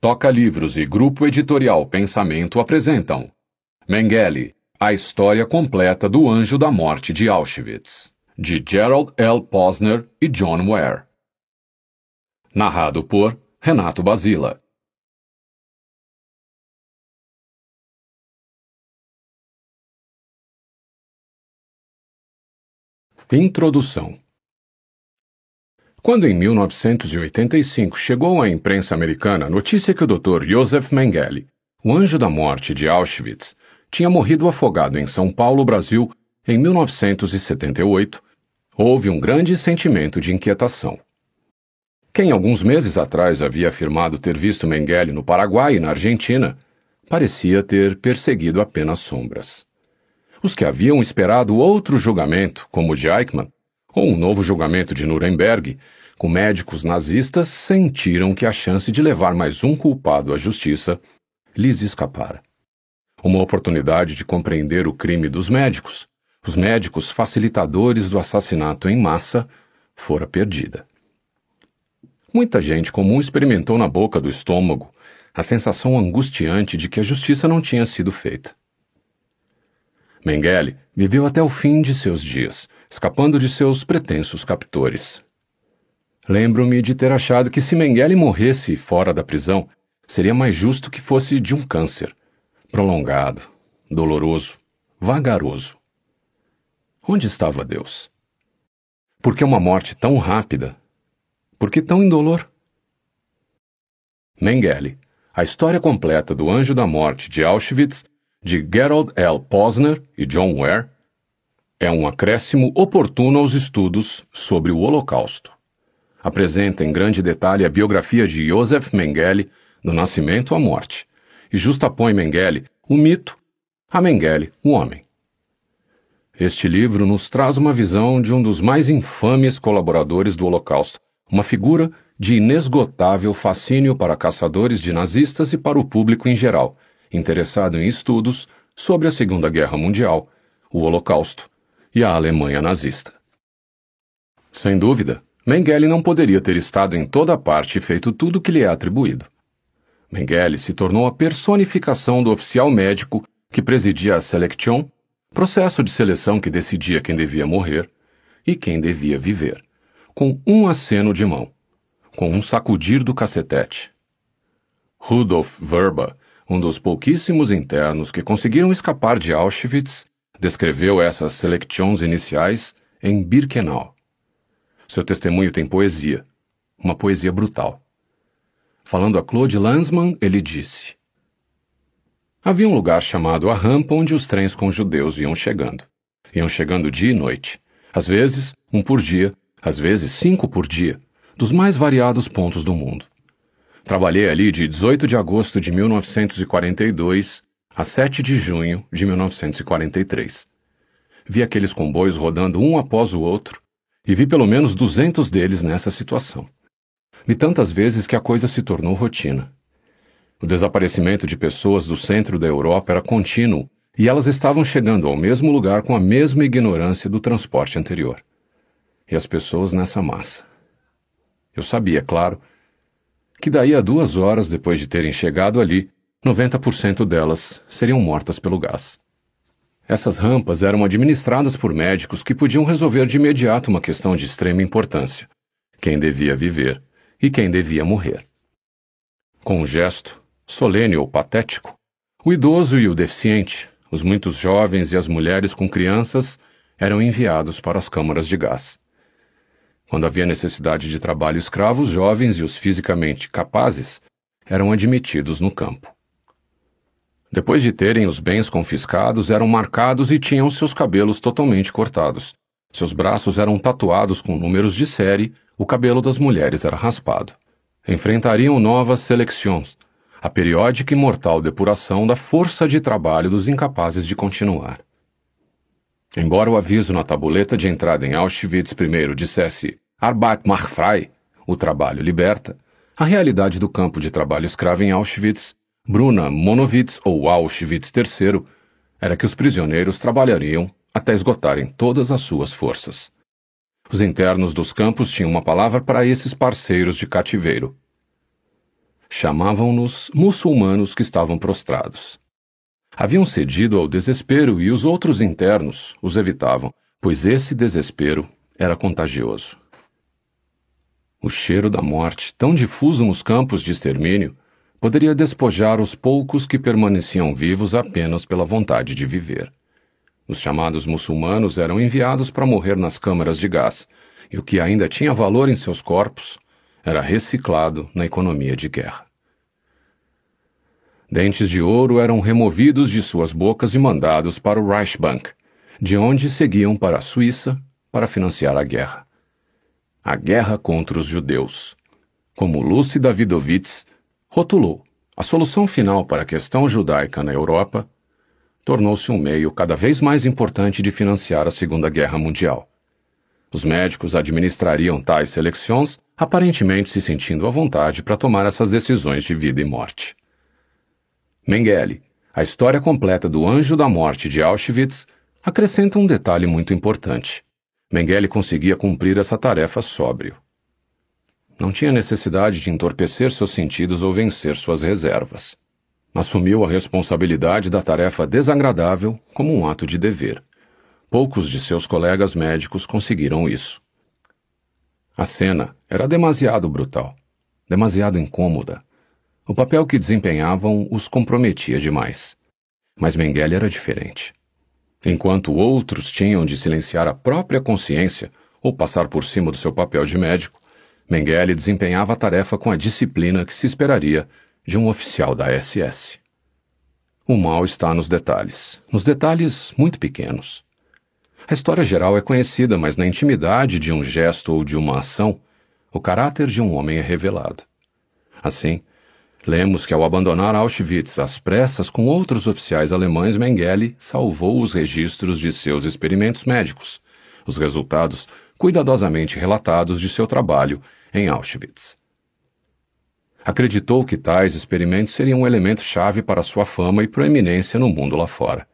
Toca Livros e Grupo Editorial Pensamento apresentam Mengele, a história completa do Anjo da Morte de Auschwitz, de Gerald L. Posner e John Ware. Narrado por Renato Basila. Introdução quando em 1985 chegou à imprensa americana a notícia que o Dr. Josef Mengele, o anjo da morte de Auschwitz, tinha morrido afogado em São Paulo, Brasil, em 1978, houve um grande sentimento de inquietação. Quem alguns meses atrás havia afirmado ter visto Mengele no Paraguai e na Argentina, parecia ter perseguido apenas sombras. Os que haviam esperado outro julgamento, como o de Eichmann, ou um novo julgamento de Nuremberg, com médicos nazistas, sentiram que a chance de levar mais um culpado à justiça lhes escapara. Uma oportunidade de compreender o crime dos médicos, os médicos facilitadores do assassinato em massa, fora perdida. Muita gente comum experimentou na boca do estômago a sensação angustiante de que a justiça não tinha sido feita. Mengele viveu até o fim de seus dias, escapando de seus pretensos captores. Lembro-me de ter achado que se Mengele morresse fora da prisão, seria mais justo que fosse de um câncer. Prolongado, doloroso, vagaroso. Onde estava Deus? Por que uma morte tão rápida? Por que tão indolor? Mengele, a história completa do Anjo da Morte de Auschwitz, de Gerald L. Posner e John Ware, é um acréscimo oportuno aos estudos sobre o Holocausto apresenta em grande detalhe a biografia de Josef Mengele, do nascimento à morte, e justapõe Mengele, o mito, a Mengele, o homem. Este livro nos traz uma visão de um dos mais infames colaboradores do Holocausto, uma figura de inesgotável fascínio para caçadores de nazistas e para o público em geral, interessado em estudos sobre a Segunda Guerra Mundial, o Holocausto e a Alemanha nazista. Sem dúvida, Mengele não poderia ter estado em toda parte e feito tudo o que lhe é atribuído. Mengele se tornou a personificação do oficial médico que presidia a Selection, processo de seleção que decidia quem devia morrer e quem devia viver, com um aceno de mão, com um sacudir do cacetete. Rudolf Verba, um dos pouquíssimos internos que conseguiram escapar de Auschwitz, descreveu essas selections iniciais em Birkenau. Seu testemunho tem poesia, uma poesia brutal. Falando a Claude Lanzmann, ele disse: Havia um lugar chamado a rampa onde os trens com judeus iam chegando. Iam chegando dia e noite. Às vezes, um por dia, às vezes cinco por dia, dos mais variados pontos do mundo. Trabalhei ali de 18 de agosto de 1942 a 7 de junho de 1943. Vi aqueles comboios rodando um após o outro, e vi pelo menos duzentos deles nessa situação. Vi tantas vezes que a coisa se tornou rotina. O desaparecimento de pessoas do centro da Europa era contínuo e elas estavam chegando ao mesmo lugar com a mesma ignorância do transporte anterior. E as pessoas nessa massa. Eu sabia, claro, que daí a duas horas depois de terem chegado ali, 90% delas seriam mortas pelo gás. Essas rampas eram administradas por médicos que podiam resolver de imediato uma questão de extrema importância: quem devia viver e quem devia morrer. Com um gesto, solene ou patético, o idoso e o deficiente, os muitos jovens e as mulheres com crianças, eram enviados para as câmaras de gás. Quando havia necessidade de trabalho escravo, os jovens e os fisicamente capazes eram admitidos no campo. Depois de terem os bens confiscados, eram marcados e tinham seus cabelos totalmente cortados. Seus braços eram tatuados com números de série, o cabelo das mulheres era raspado. Enfrentariam novas seleções, a periódica e mortal depuração da força de trabalho dos incapazes de continuar. Embora o aviso na tabuleta de entrada em Auschwitz I dissesse Arbeit macht frei, o trabalho liberta, a realidade do campo de trabalho escravo em Auschwitz Bruna Monowitz ou Auschwitz III, era que os prisioneiros trabalhariam até esgotarem todas as suas forças. Os internos dos campos tinham uma palavra para esses parceiros de cativeiro. Chamavam-nos muçulmanos que estavam prostrados. Haviam cedido ao desespero e os outros internos os evitavam, pois esse desespero era contagioso. O cheiro da morte, tão difuso nos campos de extermínio, poderia despojar os poucos que permaneciam vivos apenas pela vontade de viver. Os chamados muçulmanos eram enviados para morrer nas câmaras de gás, e o que ainda tinha valor em seus corpos era reciclado na economia de guerra. Dentes de ouro eram removidos de suas bocas e mandados para o Reichsbank, de onde seguiam para a Suíça para financiar a guerra. A guerra contra os judeus. Como Lúcida Davidovitz rotulou. A solução final para a questão judaica na Europa tornou-se um meio cada vez mais importante de financiar a Segunda Guerra Mundial. Os médicos administrariam tais seleções, aparentemente se sentindo à vontade para tomar essas decisões de vida e morte. Mengele, a história completa do Anjo da Morte de Auschwitz, acrescenta um detalhe muito importante. Mengele conseguia cumprir essa tarefa sóbrio. Não tinha necessidade de entorpecer seus sentidos ou vencer suas reservas. Assumiu a responsabilidade da tarefa desagradável como um ato de dever. Poucos de seus colegas médicos conseguiram isso. A cena era demasiado brutal, demasiado incômoda. O papel que desempenhavam os comprometia demais. Mas Mengele era diferente. Enquanto outros tinham de silenciar a própria consciência ou passar por cima do seu papel de médico, Mengele desempenhava a tarefa com a disciplina que se esperaria de um oficial da SS. O mal está nos detalhes, nos detalhes muito pequenos. A história geral é conhecida, mas na intimidade de um gesto ou de uma ação, o caráter de um homem é revelado. Assim, lemos que ao abandonar Auschwitz às pressas com outros oficiais alemães, Mengele salvou os registros de seus experimentos médicos, os resultados cuidadosamente relatados de seu trabalho em Auschwitz. Acreditou que tais experimentos seriam um elemento chave para sua fama e proeminência no mundo lá fora.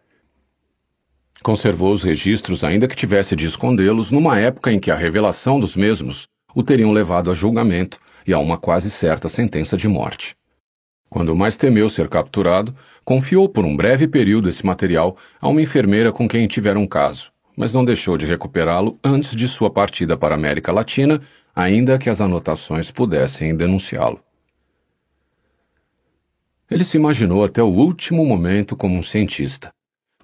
Conservou os registros, ainda que tivesse de escondê-los, numa época em que a revelação dos mesmos o teriam levado a julgamento e a uma quase certa sentença de morte. Quando mais temeu ser capturado, confiou por um breve período esse material a uma enfermeira com quem tivera um caso, mas não deixou de recuperá-lo antes de sua partida para a América Latina ainda que as anotações pudessem denunciá-lo. Ele se imaginou até o último momento como um cientista,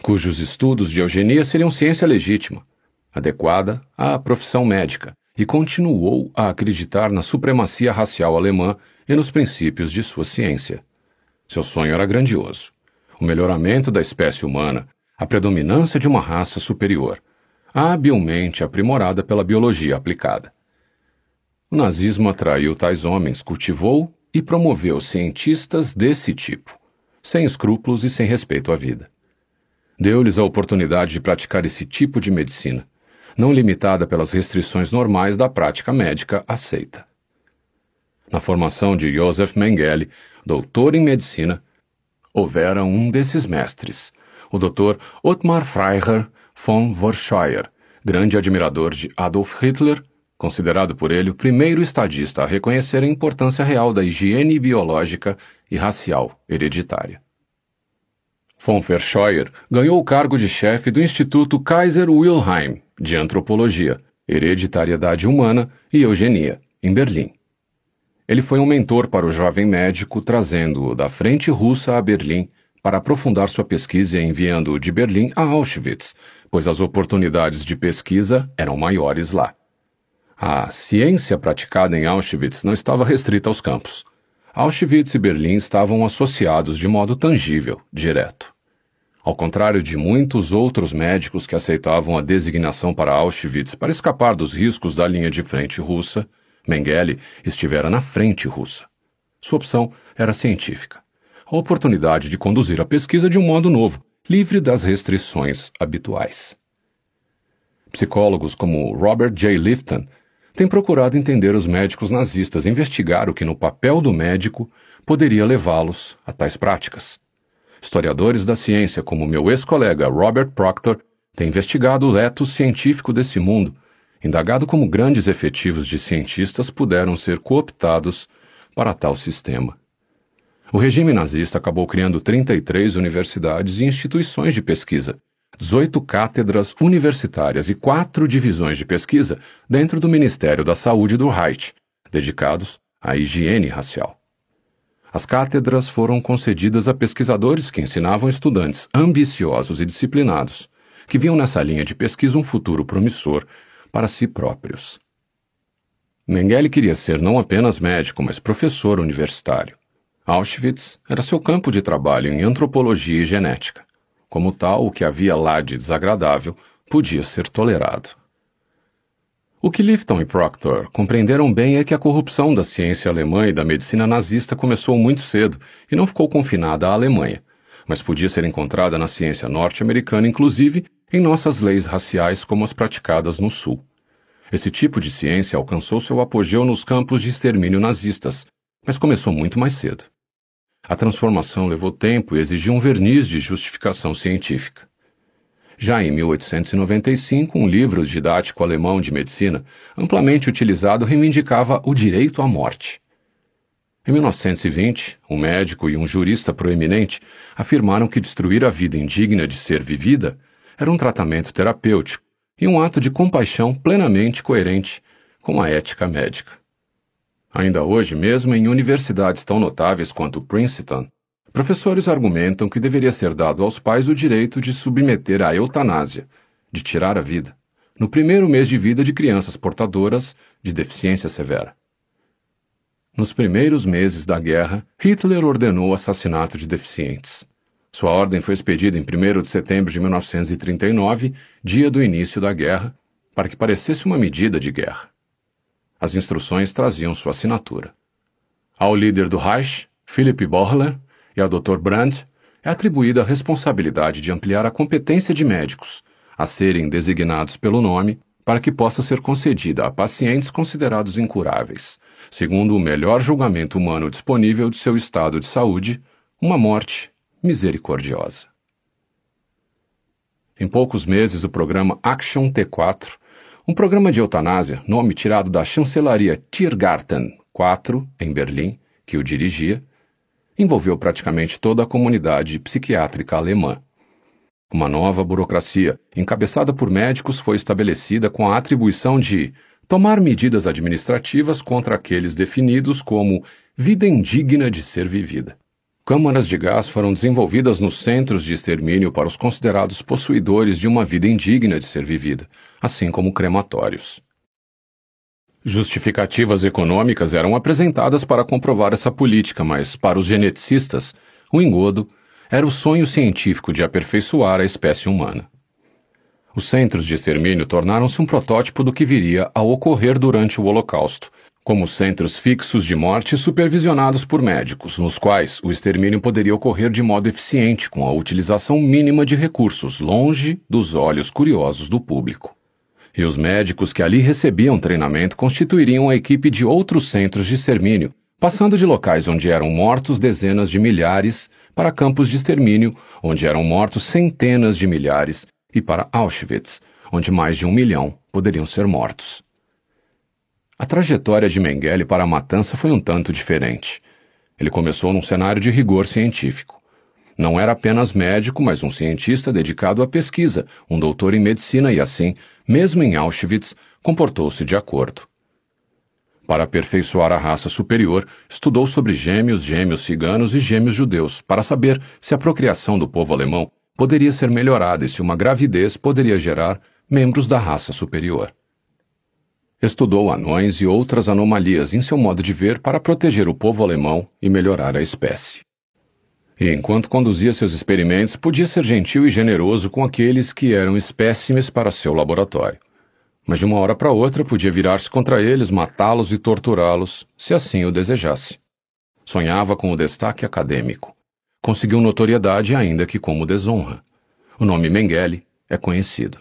cujos estudos de eugenia seriam ciência legítima, adequada à profissão médica, e continuou a acreditar na supremacia racial alemã e nos princípios de sua ciência. Seu sonho era grandioso: o melhoramento da espécie humana, a predominância de uma raça superior, habilmente aprimorada pela biologia aplicada. O nazismo atraiu tais homens, cultivou e promoveu cientistas desse tipo, sem escrúpulos e sem respeito à vida. Deu-lhes a oportunidade de praticar esse tipo de medicina, não limitada pelas restrições normais da prática médica aceita. Na formação de Josef Mengele, doutor em medicina, houvera um desses mestres, o Dr. Otmar Freiherr von Warschauer, grande admirador de Adolf Hitler considerado por ele o primeiro estadista a reconhecer a importância real da higiene biológica e racial hereditária. Von Verscheuer ganhou o cargo de chefe do Instituto Kaiser Wilhelm de Antropologia, Hereditariedade Humana e Eugenia, em Berlim. Ele foi um mentor para o jovem médico, trazendo-o da frente russa a Berlim para aprofundar sua pesquisa e enviando-o de Berlim a Auschwitz, pois as oportunidades de pesquisa eram maiores lá. A ciência praticada em Auschwitz não estava restrita aos campos. Auschwitz e Berlim estavam associados de modo tangível, direto. Ao contrário de muitos outros médicos que aceitavam a designação para Auschwitz para escapar dos riscos da linha de frente russa, Mengele estivera na frente russa. Sua opção era científica. A oportunidade de conduzir a pesquisa de um modo novo, livre das restrições habituais. Psicólogos como Robert J. Lifton tem procurado entender os médicos nazistas, investigar o que no papel do médico poderia levá-los a tais práticas. Historiadores da ciência, como meu ex-colega Robert Proctor, têm investigado o leto científico desse mundo, indagado como grandes efetivos de cientistas puderam ser cooptados para tal sistema. O regime nazista acabou criando 33 universidades e instituições de pesquisa, 18 cátedras universitárias e quatro divisões de pesquisa dentro do Ministério da Saúde do Reich, dedicados à higiene racial. As cátedras foram concedidas a pesquisadores que ensinavam estudantes ambiciosos e disciplinados, que viam nessa linha de pesquisa um futuro promissor para si próprios. Mengele queria ser não apenas médico, mas professor universitário. Auschwitz era seu campo de trabalho em antropologia e genética. Como tal, o que havia lá de desagradável podia ser tolerado. O que Lifton e Proctor compreenderam bem é que a corrupção da ciência alemã e da medicina nazista começou muito cedo e não ficou confinada à Alemanha, mas podia ser encontrada na ciência norte-americana, inclusive em nossas leis raciais como as praticadas no Sul. Esse tipo de ciência alcançou seu apogeu nos campos de extermínio nazistas, mas começou muito mais cedo. A transformação levou tempo e exigiu um verniz de justificação científica. Já em 1895, um livro didático alemão de medicina, amplamente utilizado, reivindicava o direito à morte. Em 1920, um médico e um jurista proeminente afirmaram que destruir a vida indigna de ser vivida era um tratamento terapêutico e um ato de compaixão plenamente coerente com a ética médica. Ainda hoje, mesmo em universidades tão notáveis quanto Princeton, professores argumentam que deveria ser dado aos pais o direito de submeter à eutanásia, de tirar a vida, no primeiro mês de vida de crianças portadoras de deficiência severa. Nos primeiros meses da guerra, Hitler ordenou o assassinato de deficientes. Sua ordem foi expedida em 1 de setembro de 1939, dia do início da guerra, para que parecesse uma medida de guerra. As instruções traziam sua assinatura. Ao líder do Reich, Philipp Borler, e ao Dr. Brandt, é atribuída a responsabilidade de ampliar a competência de médicos, a serem designados pelo nome, para que possa ser concedida a pacientes considerados incuráveis, segundo o melhor julgamento humano disponível de seu estado de saúde, uma morte misericordiosa. Em poucos meses, o programa Action T4 um programa de eutanásia, nome tirado da chancelaria Tiergarten IV em Berlim, que o dirigia, envolveu praticamente toda a comunidade psiquiátrica alemã. Uma nova burocracia, encabeçada por médicos, foi estabelecida com a atribuição de tomar medidas administrativas contra aqueles definidos como vida indigna de ser vivida. Câmaras de gás foram desenvolvidas nos centros de extermínio para os considerados possuidores de uma vida indigna de ser vivida, assim como crematórios. Justificativas econômicas eram apresentadas para comprovar essa política, mas, para os geneticistas, o engodo era o sonho científico de aperfeiçoar a espécie humana. Os centros de extermínio tornaram-se um protótipo do que viria a ocorrer durante o Holocausto, como centros fixos de morte supervisionados por médicos, nos quais o extermínio poderia ocorrer de modo eficiente com a utilização mínima de recursos longe dos olhos curiosos do público. E os médicos que ali recebiam treinamento constituiriam a equipe de outros centros de extermínio, passando de locais onde eram mortos dezenas de milhares para campos de extermínio, onde eram mortos centenas de milhares, e para Auschwitz, onde mais de um milhão poderiam ser mortos. A trajetória de Mengele para a matança foi um tanto diferente. Ele começou num cenário de rigor científico. Não era apenas médico, mas um cientista dedicado à pesquisa, um doutor em medicina e assim, mesmo em Auschwitz, comportou-se de acordo. Para aperfeiçoar a raça superior, estudou sobre gêmeos, gêmeos ciganos e gêmeos judeus, para saber se a procriação do povo alemão poderia ser melhorada e se uma gravidez poderia gerar membros da raça superior. Estudou anões e outras anomalias em seu modo de ver para proteger o povo alemão e melhorar a espécie. E enquanto conduzia seus experimentos, podia ser gentil e generoso com aqueles que eram espécimes para seu laboratório. Mas de uma hora para outra podia virar-se contra eles, matá-los e torturá-los, se assim o desejasse. Sonhava com o destaque acadêmico. Conseguiu notoriedade, ainda que como desonra. O nome Mengele é conhecido.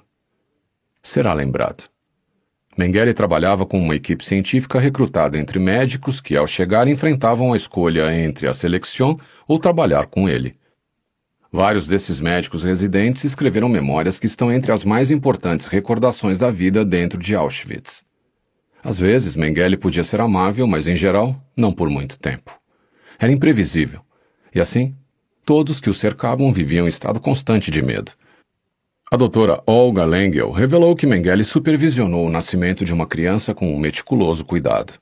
Será lembrado. Mengele trabalhava com uma equipe científica recrutada entre médicos que, ao chegar, enfrentavam a escolha entre a seleção ou trabalhar com ele. Vários desses médicos residentes escreveram memórias que estão entre as mais importantes recordações da vida dentro de Auschwitz. Às vezes, Mengele podia ser amável, mas em geral, não por muito tempo. Era imprevisível. E assim, todos que o cercavam viviam em estado constante de medo. A doutora Olga Lengel revelou que Mengele supervisionou o nascimento de uma criança com um meticuloso cuidado.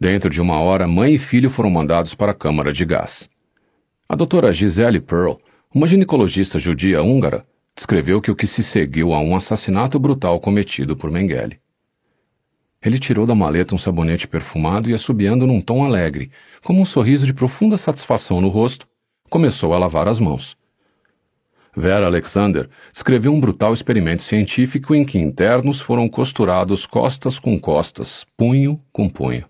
Dentro de uma hora, mãe e filho foram mandados para a câmara de gás. A doutora Gisele Pearl, uma ginecologista judia húngara, descreveu que o que se seguiu a um assassinato brutal cometido por Mengele. Ele tirou da maleta um sabonete perfumado e, assobiando num tom alegre, como um sorriso de profunda satisfação no rosto, começou a lavar as mãos. Vera Alexander descreveu um brutal experimento científico em que internos foram costurados costas com costas, punho com punho.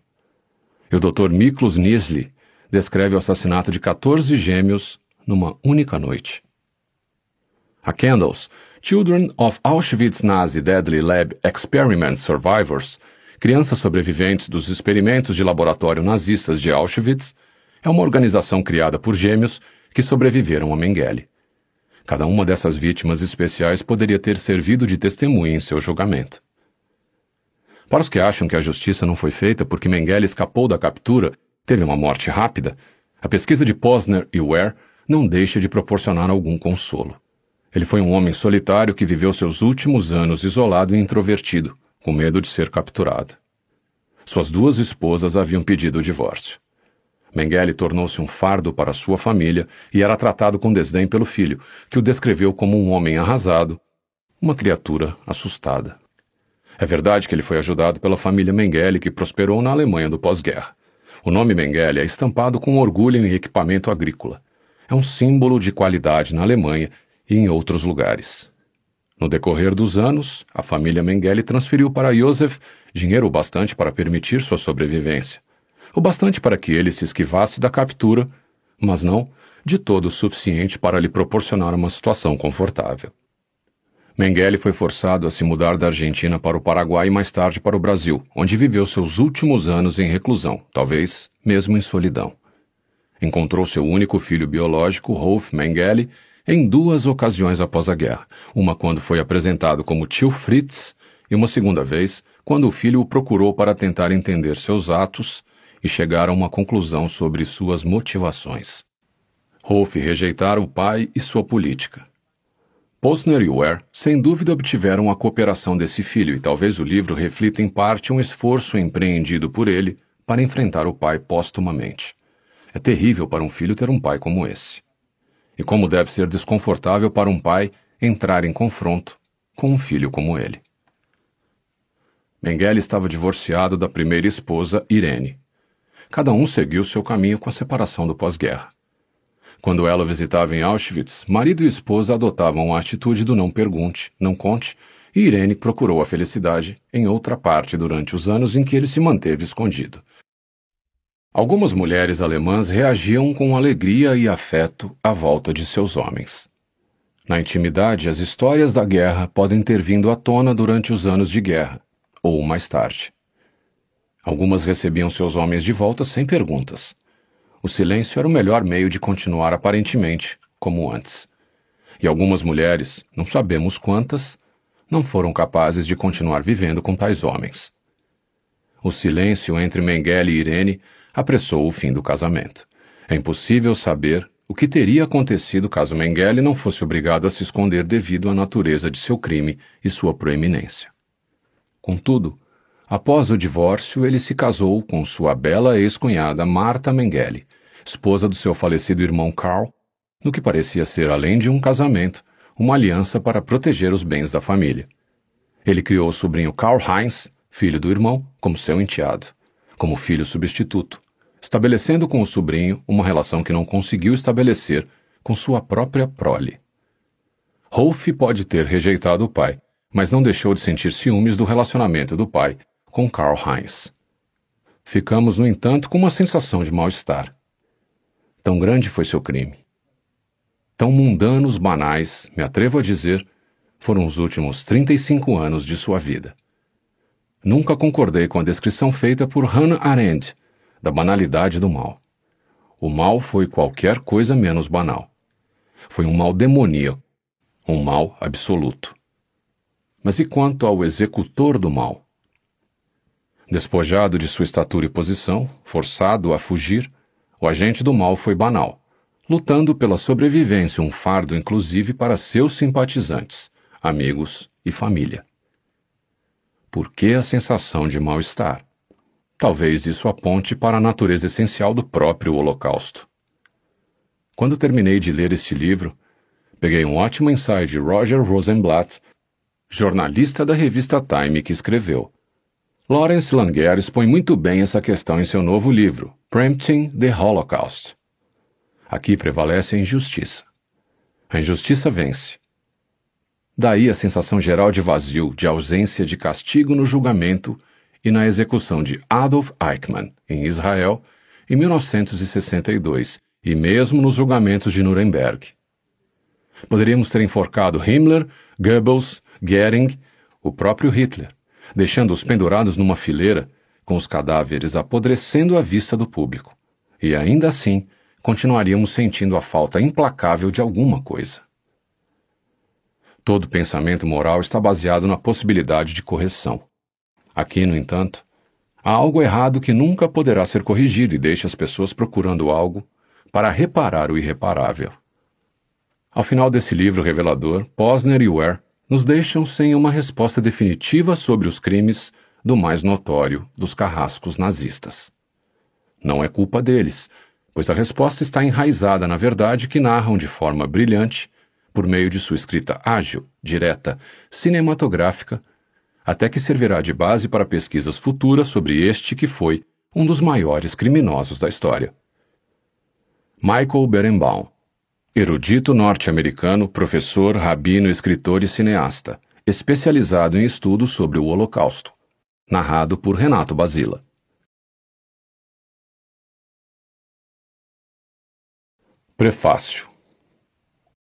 E o Dr. Miklos Nisli descreve o assassinato de 14 gêmeos numa única noite. A Candles, Children of Auschwitz Nazi Deadly Lab Experiment Survivors, crianças sobreviventes dos experimentos de laboratório nazistas de Auschwitz, é uma organização criada por gêmeos que sobreviveram a Mengele. Cada uma dessas vítimas especiais poderia ter servido de testemunha em seu julgamento. Para os que acham que a justiça não foi feita porque Mengele escapou da captura, teve uma morte rápida, a pesquisa de Posner e Ware não deixa de proporcionar algum consolo. Ele foi um homem solitário que viveu seus últimos anos isolado e introvertido, com medo de ser capturado. Suas duas esposas haviam pedido o divórcio. Mengele tornou-se um fardo para sua família e era tratado com desdém pelo filho, que o descreveu como um homem arrasado, uma criatura assustada. É verdade que ele foi ajudado pela família Mengele, que prosperou na Alemanha do pós-guerra. O nome Mengele é estampado com orgulho em equipamento agrícola. É um símbolo de qualidade na Alemanha e em outros lugares. No decorrer dos anos, a família Mengele transferiu para Josef dinheiro bastante para permitir sua sobrevivência o bastante para que ele se esquivasse da captura, mas não de todo o suficiente para lhe proporcionar uma situação confortável. Mengele foi forçado a se mudar da Argentina para o Paraguai e mais tarde para o Brasil, onde viveu seus últimos anos em reclusão, talvez mesmo em solidão. Encontrou seu único filho biológico, Rolf Mengele, em duas ocasiões após a guerra, uma quando foi apresentado como tio Fritz e uma segunda vez quando o filho o procurou para tentar entender seus atos e chegar a uma conclusão sobre suas motivações. Rolf rejeitara o pai e sua política. Posner e Ware, sem dúvida, obtiveram a cooperação desse filho e talvez o livro reflita em parte um esforço empreendido por ele para enfrentar o pai póstumamente. É terrível para um filho ter um pai como esse. E como deve ser desconfortável para um pai entrar em confronto com um filho como ele. Mengele estava divorciado da primeira esposa, Irene, cada um seguiu seu caminho com a separação do pós-guerra. Quando ela visitava em Auschwitz, marido e esposa adotavam a atitude do não pergunte, não conte, e Irene procurou a felicidade em outra parte durante os anos em que ele se manteve escondido. Algumas mulheres alemãs reagiam com alegria e afeto à volta de seus homens. Na intimidade, as histórias da guerra podem ter vindo à tona durante os anos de guerra, ou mais tarde. Algumas recebiam seus homens de volta sem perguntas. O silêncio era o melhor meio de continuar aparentemente como antes. E algumas mulheres, não sabemos quantas, não foram capazes de continuar vivendo com tais homens. O silêncio entre Mengele e Irene apressou o fim do casamento. É impossível saber o que teria acontecido caso Mengele não fosse obrigado a se esconder devido à natureza de seu crime e sua proeminência. Contudo, Após o divórcio, ele se casou com sua bela ex-cunhada Marta Mengele, esposa do seu falecido irmão Carl, no que parecia ser, além de um casamento, uma aliança para proteger os bens da família. Ele criou o sobrinho Karl Heinz, filho do irmão, como seu enteado, como filho substituto, estabelecendo com o sobrinho uma relação que não conseguiu estabelecer com sua própria prole. Rolf pode ter rejeitado o pai, mas não deixou de sentir ciúmes do relacionamento do pai com Karl Heinz. Ficamos, no entanto, com uma sensação de mal-estar. Tão grande foi seu crime. Tão mundanos, banais, me atrevo a dizer, foram os últimos 35 anos de sua vida. Nunca concordei com a descrição feita por Hannah Arendt da banalidade do mal. O mal foi qualquer coisa menos banal. Foi um mal demoníaco, um mal absoluto. Mas e quanto ao executor do mal? Despojado de sua estatura e posição, forçado a fugir, o agente do mal foi banal, lutando pela sobrevivência, um fardo inclusive para seus simpatizantes, amigos e família. Por que a sensação de mal-estar? Talvez isso aponte para a natureza essencial do próprio Holocausto. Quando terminei de ler este livro, peguei um ótimo ensaio de Roger Rosenblatt, jornalista da revista Time, que escreveu Lawrence Langer expõe muito bem essa questão em seu novo livro, Preempting the Holocaust. Aqui prevalece a injustiça. A injustiça vence. Daí a sensação geral de vazio, de ausência de castigo no julgamento e na execução de Adolf Eichmann, em Israel, em 1962, e mesmo nos julgamentos de Nuremberg. Poderíamos ter enforcado Himmler, Goebbels, Goering, o próprio Hitler deixando-os pendurados numa fileira, com os cadáveres apodrecendo à vista do público. E ainda assim, continuaríamos sentindo a falta implacável de alguma coisa. Todo pensamento moral está baseado na possibilidade de correção. Aqui, no entanto, há algo errado que nunca poderá ser corrigido e deixa as pessoas procurando algo para reparar o irreparável. Ao final desse livro revelador, Posner e Ware nos deixam sem uma resposta definitiva sobre os crimes do mais notório dos carrascos nazistas. Não é culpa deles, pois a resposta está enraizada na verdade que narram de forma brilhante, por meio de sua escrita ágil, direta, cinematográfica, até que servirá de base para pesquisas futuras sobre este que foi um dos maiores criminosos da história. Michael Berenbaum Erudito norte-americano, professor, rabino, escritor e cineasta, especializado em estudos sobre o Holocausto. Narrado por Renato Basila. Prefácio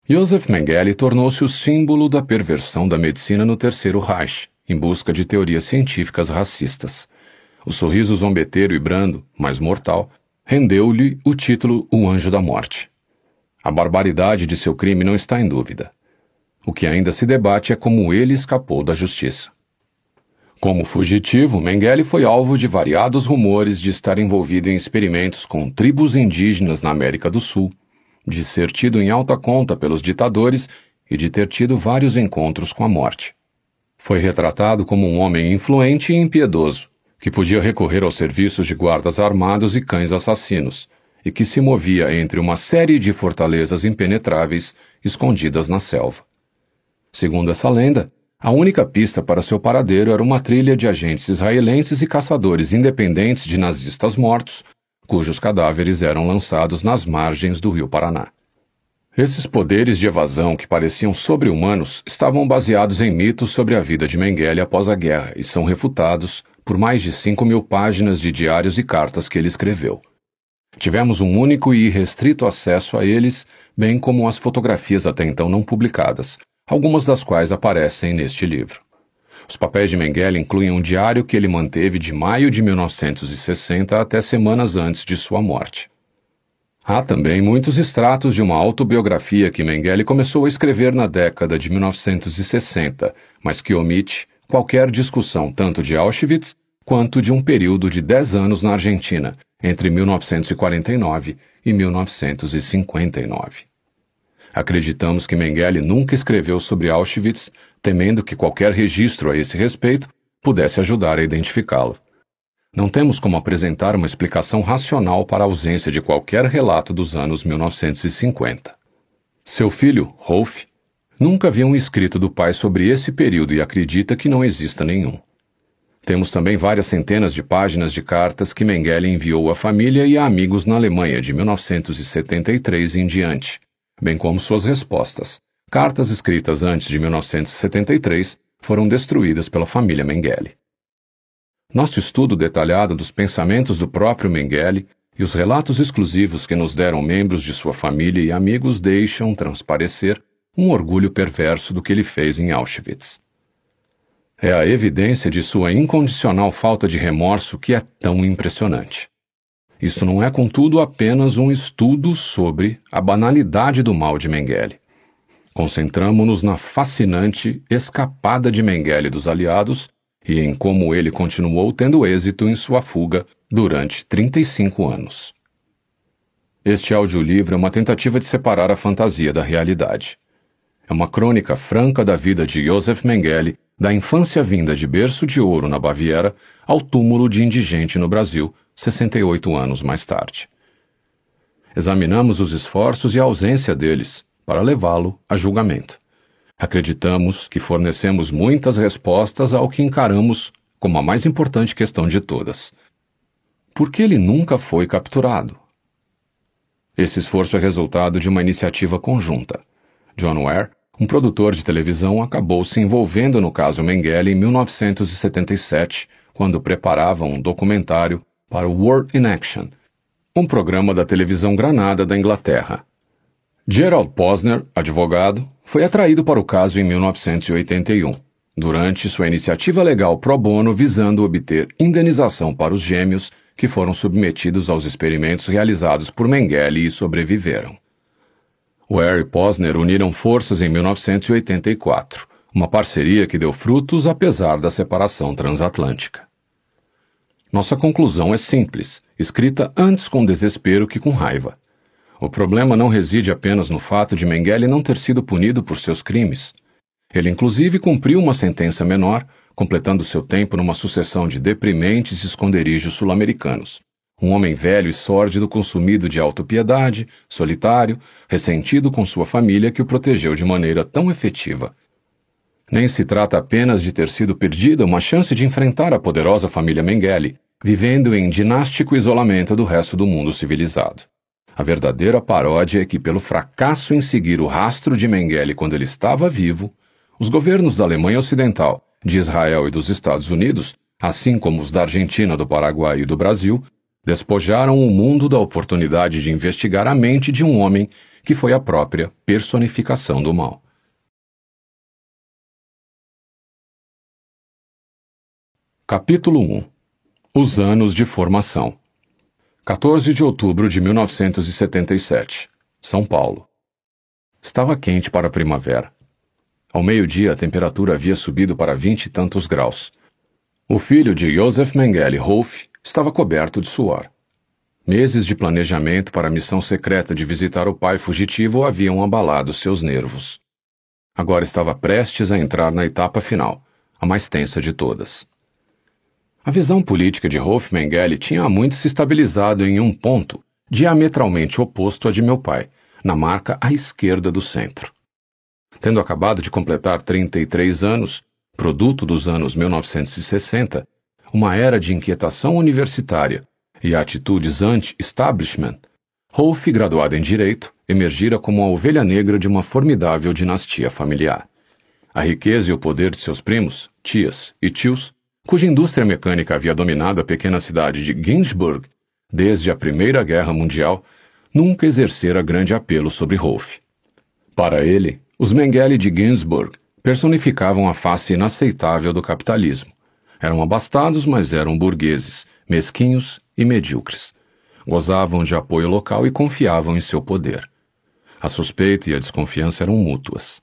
Josef Mengele tornou-se o símbolo da perversão da medicina no Terceiro Reich, em busca de teorias científicas racistas. O sorriso zombeteiro e brando, mas mortal, rendeu-lhe o título O Anjo da Morte. A barbaridade de seu crime não está em dúvida. O que ainda se debate é como ele escapou da justiça. Como fugitivo, Mengele foi alvo de variados rumores de estar envolvido em experimentos com tribos indígenas na América do Sul, de ser tido em alta conta pelos ditadores e de ter tido vários encontros com a morte. Foi retratado como um homem influente e impiedoso, que podia recorrer aos serviços de guardas armados e cães assassinos, e que se movia entre uma série de fortalezas impenetráveis escondidas na selva. Segundo essa lenda, a única pista para seu paradeiro era uma trilha de agentes israelenses e caçadores independentes de nazistas mortos, cujos cadáveres eram lançados nas margens do rio Paraná. Esses poderes de evasão que pareciam sobre-humanos estavam baseados em mitos sobre a vida de Mengele após a guerra e são refutados por mais de 5 mil páginas de diários e cartas que ele escreveu. Tivemos um único e restrito acesso a eles, bem como as fotografias até então não publicadas, algumas das quais aparecem neste livro. Os papéis de Mengele incluem um diário que ele manteve de maio de 1960 até semanas antes de sua morte. Há também muitos extratos de uma autobiografia que Mengele começou a escrever na década de 1960, mas que omite qualquer discussão tanto de Auschwitz quanto de um período de 10 anos na Argentina, entre 1949 e 1959. Acreditamos que Mengele nunca escreveu sobre Auschwitz, temendo que qualquer registro a esse respeito pudesse ajudar a identificá-lo. Não temos como apresentar uma explicação racional para a ausência de qualquer relato dos anos 1950. Seu filho, Rolf, nunca viu um escrito do pai sobre esse período e acredita que não exista nenhum. Temos também várias centenas de páginas de cartas que Mengele enviou à família e a amigos na Alemanha de 1973 em diante, bem como suas respostas. Cartas escritas antes de 1973 foram destruídas pela família Mengele. Nosso estudo detalhado dos pensamentos do próprio Mengele e os relatos exclusivos que nos deram membros de sua família e amigos deixam transparecer um orgulho perverso do que ele fez em Auschwitz. É a evidência de sua incondicional falta de remorso que é tão impressionante. Isso não é, contudo, apenas um estudo sobre a banalidade do mal de Mengele. Concentramos-nos na fascinante escapada de Mengele dos aliados e em como ele continuou tendo êxito em sua fuga durante 35 anos. Este audiolivro é uma tentativa de separar a fantasia da realidade. É uma crônica franca da vida de Josef Mengele da infância vinda de berço de ouro na Baviera ao túmulo de indigente no Brasil, 68 anos mais tarde. Examinamos os esforços e a ausência deles para levá-lo a julgamento. Acreditamos que fornecemos muitas respostas ao que encaramos como a mais importante questão de todas. Por que ele nunca foi capturado? Esse esforço é resultado de uma iniciativa conjunta. John Ware um produtor de televisão acabou se envolvendo no caso Mengele em 1977, quando preparava um documentário para o World in Action, um programa da televisão granada da Inglaterra. Gerald Posner, advogado, foi atraído para o caso em 1981, durante sua iniciativa legal pro bono visando obter indenização para os gêmeos que foram submetidos aos experimentos realizados por Mengele e sobreviveram. Ware e Posner uniram forças em 1984, uma parceria que deu frutos apesar da separação transatlântica. Nossa conclusão é simples, escrita antes com desespero que com raiva. O problema não reside apenas no fato de Mengele não ter sido punido por seus crimes. Ele inclusive cumpriu uma sentença menor, completando seu tempo numa sucessão de deprimentes esconderijos sul-americanos, um homem velho e sórdido, consumido de autopiedade, solitário, ressentido com sua família que o protegeu de maneira tão efetiva. Nem se trata apenas de ter sido perdida uma chance de enfrentar a poderosa família Mengele, vivendo em dinástico isolamento do resto do mundo civilizado. A verdadeira paródia é que, pelo fracasso em seguir o rastro de Mengele quando ele estava vivo, os governos da Alemanha Ocidental, de Israel e dos Estados Unidos, assim como os da Argentina, do Paraguai e do Brasil, despojaram o mundo da oportunidade de investigar a mente de um homem que foi a própria personificação do mal. Capítulo 1 Os anos de formação 14 de outubro de 1977, São Paulo. Estava quente para a primavera. Ao meio-dia, a temperatura havia subido para vinte e tantos graus. O filho de Josef Mengele Rolf estava coberto de suor. Meses de planejamento para a missão secreta de visitar o pai fugitivo haviam abalado seus nervos. Agora estava prestes a entrar na etapa final, a mais tensa de todas. A visão política de Hofmengele tinha há muito se estabilizado em um ponto diametralmente oposto à de meu pai, na marca à esquerda do centro. Tendo acabado de completar 33 anos, produto dos anos 1960, uma era de inquietação universitária e atitudes anti-establishment, Rolfe, graduado em Direito, emergira como a ovelha negra de uma formidável dinastia familiar. A riqueza e o poder de seus primos, tias e tios, cuja indústria mecânica havia dominado a pequena cidade de Ginsburg desde a Primeira Guerra Mundial, nunca exercera grande apelo sobre Rolfe. Para ele, os Mengele de Ginsburg personificavam a face inaceitável do capitalismo eram abastados, mas eram burgueses, mesquinhos e medíocres. Gozavam de apoio local e confiavam em seu poder. A suspeita e a desconfiança eram mútuas.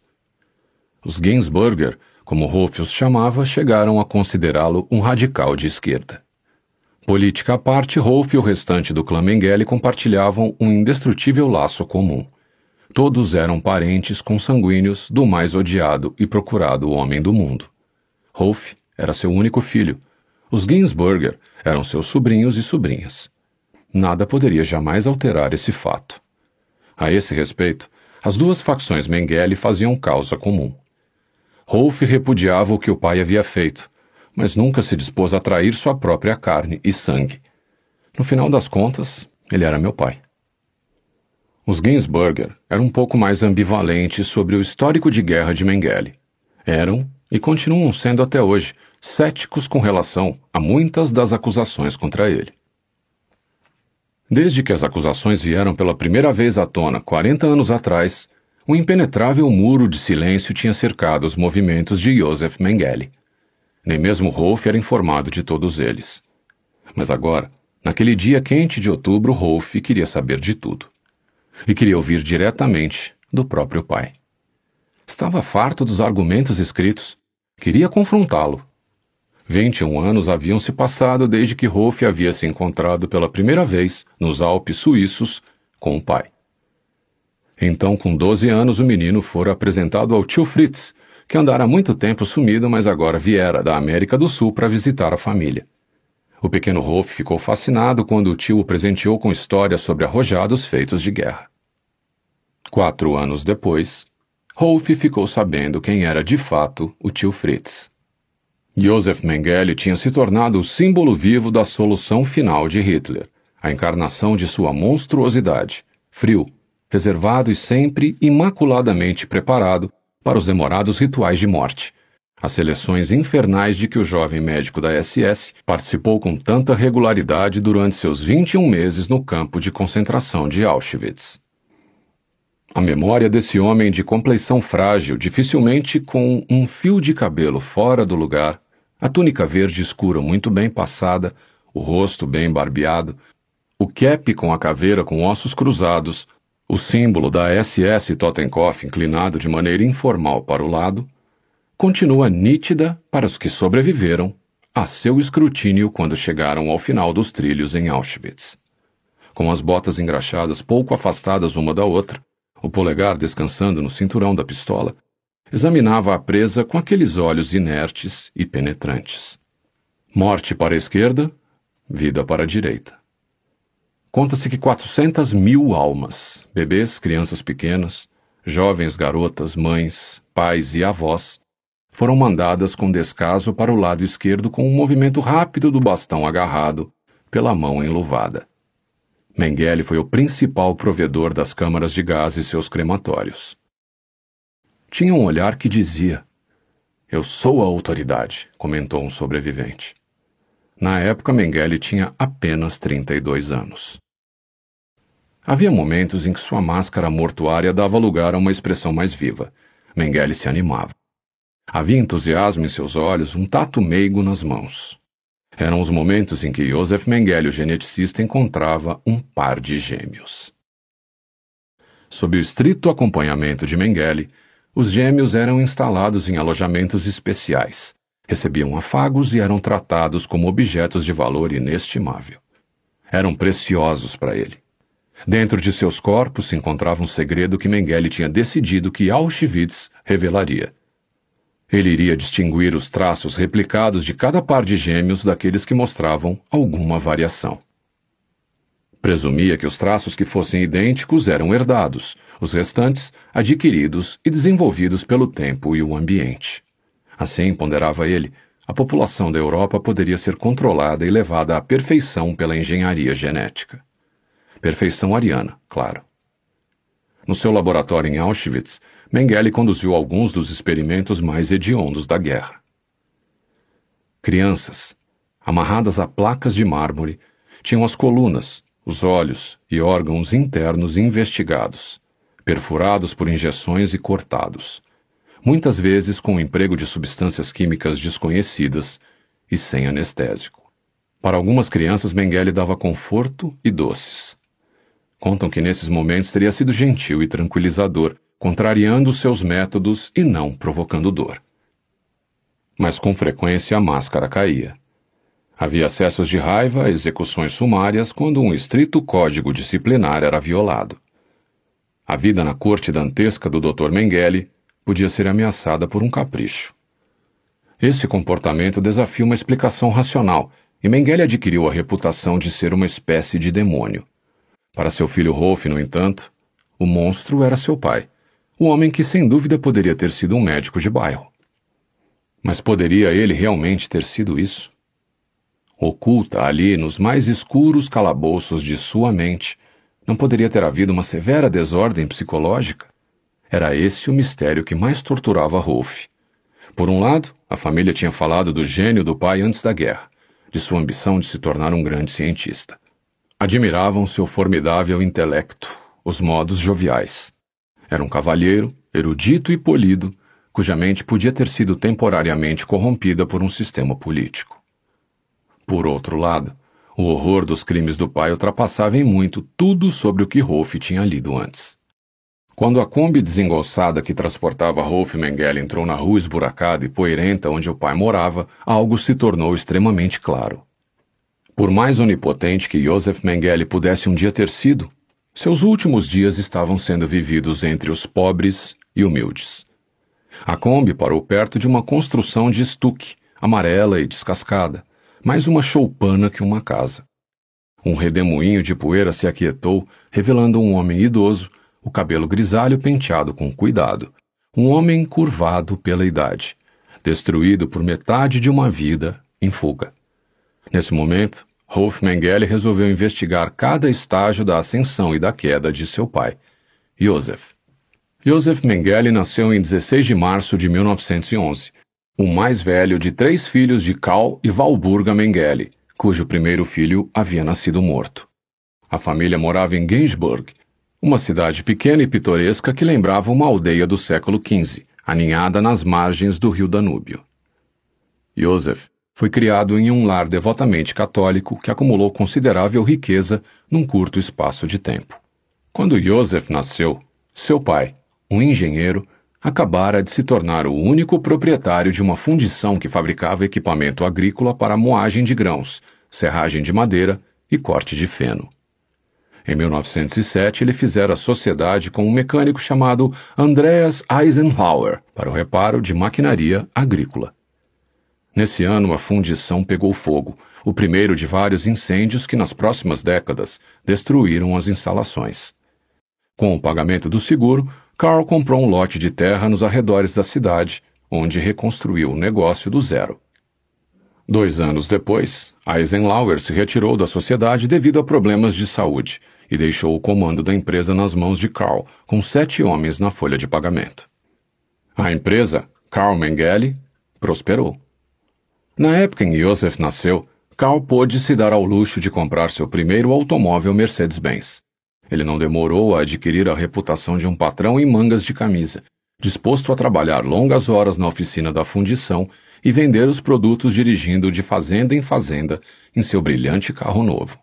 Os Ginsburger, como Rolf os chamava, chegaram a considerá-lo um radical de esquerda. Política à parte, Rolf e o restante do clã Mengele compartilhavam um indestrutível laço comum. Todos eram parentes consanguíneos do mais odiado e procurado homem do mundo. Rolf era seu único filho. Os Ginsburger eram seus sobrinhos e sobrinhas. Nada poderia jamais alterar esse fato. A esse respeito, as duas facções Mengele faziam causa comum. Rolf repudiava o que o pai havia feito, mas nunca se dispôs a trair sua própria carne e sangue. No final das contas, ele era meu pai. Os Ginsburger eram um pouco mais ambivalentes sobre o histórico de guerra de Mengele. Eram e continuam sendo até hoje céticos com relação a muitas das acusações contra ele. Desde que as acusações vieram pela primeira vez à tona 40 anos atrás, um impenetrável muro de silêncio tinha cercado os movimentos de Josef Mengele. Nem mesmo Rolf era informado de todos eles. Mas agora, naquele dia quente de outubro, Rolf queria saber de tudo. E queria ouvir diretamente do próprio pai. Estava farto dos argumentos escritos, queria confrontá-lo Vinte e um anos haviam se passado desde que Rolf havia se encontrado pela primeira vez nos Alpes suíços com o pai. Então, com doze anos, o menino fora apresentado ao tio Fritz, que andara muito tempo sumido, mas agora viera da América do Sul para visitar a família. O pequeno Rolf ficou fascinado quando o tio o presenteou com histórias sobre arrojados feitos de guerra. Quatro anos depois, Rolf ficou sabendo quem era de fato o tio Fritz. Josef Mengele tinha se tornado o símbolo vivo da solução final de Hitler, a encarnação de sua monstruosidade, frio, reservado e sempre imaculadamente preparado para os demorados rituais de morte, as seleções infernais de que o jovem médico da SS participou com tanta regularidade durante seus 21 meses no campo de concentração de Auschwitz. A memória desse homem de compleição frágil, dificilmente com um fio de cabelo fora do lugar, a túnica verde escura muito bem passada, o rosto bem barbeado, o cap com a caveira com ossos cruzados, o símbolo da SS Totenkopf inclinado de maneira informal para o lado, continua nítida para os que sobreviveram a seu escrutínio quando chegaram ao final dos trilhos em Auschwitz. Com as botas engraxadas pouco afastadas uma da outra, o polegar descansando no cinturão da pistola, examinava a presa com aqueles olhos inertes e penetrantes. Morte para a esquerda, vida para a direita. Conta-se que 400 mil almas, bebês, crianças pequenas, jovens garotas, mães, pais e avós, foram mandadas com descaso para o lado esquerdo com um movimento rápido do bastão agarrado pela mão enluvada. Mengele foi o principal provedor das câmaras de gás e seus crematórios. Tinha um olhar que dizia: Eu sou a autoridade, comentou um sobrevivente. Na época, Mengele tinha apenas 32 anos. Havia momentos em que sua máscara mortuária dava lugar a uma expressão mais viva. Mengele se animava. Havia entusiasmo em seus olhos, um tato meigo nas mãos. Eram os momentos em que Josef Mengele, o geneticista, encontrava um par de gêmeos. Sob o estrito acompanhamento de Mengele, os gêmeos eram instalados em alojamentos especiais, recebiam afagos e eram tratados como objetos de valor inestimável. Eram preciosos para ele. Dentro de seus corpos se encontrava um segredo que Mengele tinha decidido que Auschwitz revelaria. Ele iria distinguir os traços replicados de cada par de gêmeos daqueles que mostravam alguma variação. Presumia que os traços que fossem idênticos eram herdados, os restantes adquiridos e desenvolvidos pelo tempo e o ambiente. Assim, ponderava ele, a população da Europa poderia ser controlada e levada à perfeição pela engenharia genética. Perfeição ariana, claro. No seu laboratório em Auschwitz, Mengele conduziu alguns dos experimentos mais hediondos da guerra. Crianças, amarradas a placas de mármore, tinham as colunas, os olhos e órgãos internos investigados, perfurados por injeções e cortados, muitas vezes com o emprego de substâncias químicas desconhecidas e sem anestésico. Para algumas crianças, Mengele dava conforto e doces. Contam que nesses momentos teria sido gentil e tranquilizador, contrariando seus métodos e não provocando dor. Mas com frequência a máscara caía. Havia acessos de raiva, execuções sumárias quando um estrito código disciplinar era violado. A vida na corte dantesca do Dr. Mengele podia ser ameaçada por um capricho. Esse comportamento desafia uma explicação racional, e Mengele adquiriu a reputação de ser uma espécie de demônio. Para seu filho Rolf, no entanto, o monstro era seu pai, o homem que sem dúvida poderia ter sido um médico de bairro. Mas poderia ele realmente ter sido isso? oculta ali nos mais escuros calabouços de sua mente, não poderia ter havido uma severa desordem psicológica? Era esse o mistério que mais torturava Rolf. Por um lado, a família tinha falado do gênio do pai antes da guerra, de sua ambição de se tornar um grande cientista. Admiravam seu formidável intelecto, os modos joviais. Era um cavalheiro, erudito e polido, cuja mente podia ter sido temporariamente corrompida por um sistema político. Por outro lado, o horror dos crimes do pai ultrapassava em muito tudo sobre o que Rolf tinha lido antes. Quando a Kombi desengolçada que transportava Rolf Mengele entrou na rua esburacada e poeirenta onde o pai morava, algo se tornou extremamente claro. Por mais onipotente que Josef Mengele pudesse um dia ter sido, seus últimos dias estavam sendo vividos entre os pobres e humildes. A Kombi parou perto de uma construção de estuque, amarela e descascada, mais uma choupana que uma casa. Um redemoinho de poeira se aquietou, revelando um homem idoso, o cabelo grisalho penteado com cuidado. Um homem curvado pela idade, destruído por metade de uma vida em fuga. Nesse momento, Rolf Mengele resolveu investigar cada estágio da ascensão e da queda de seu pai, Josef. Josef Mengele nasceu em 16 de março de 1911 o mais velho de três filhos de Karl e Walburga Mengele, cujo primeiro filho havia nascido morto. A família morava em Ginsburg, uma cidade pequena e pitoresca que lembrava uma aldeia do século XV, aninhada nas margens do rio Danúbio. Josef foi criado em um lar devotamente católico que acumulou considerável riqueza num curto espaço de tempo. Quando Josef nasceu, seu pai, um engenheiro, acabara de se tornar o único proprietário de uma fundição que fabricava equipamento agrícola para moagem de grãos, serragem de madeira e corte de feno. Em 1907, ele fizera sociedade com um mecânico chamado Andreas Eisenhower para o reparo de maquinaria agrícola. Nesse ano, a fundição pegou fogo, o primeiro de vários incêndios que, nas próximas décadas, destruíram as instalações. Com o pagamento do seguro, Carl comprou um lote de terra nos arredores da cidade, onde reconstruiu o negócio do zero. Dois anos depois, Eisenhower se retirou da sociedade devido a problemas de saúde e deixou o comando da empresa nas mãos de Carl, com sete homens na folha de pagamento. A empresa, Carl Mengele, prosperou. Na época em que Joseph nasceu, Carl pôde se dar ao luxo de comprar seu primeiro automóvel Mercedes-Benz. Ele não demorou a adquirir a reputação de um patrão em mangas de camisa, disposto a trabalhar longas horas na oficina da fundição e vender os produtos dirigindo de fazenda em fazenda em seu brilhante carro novo.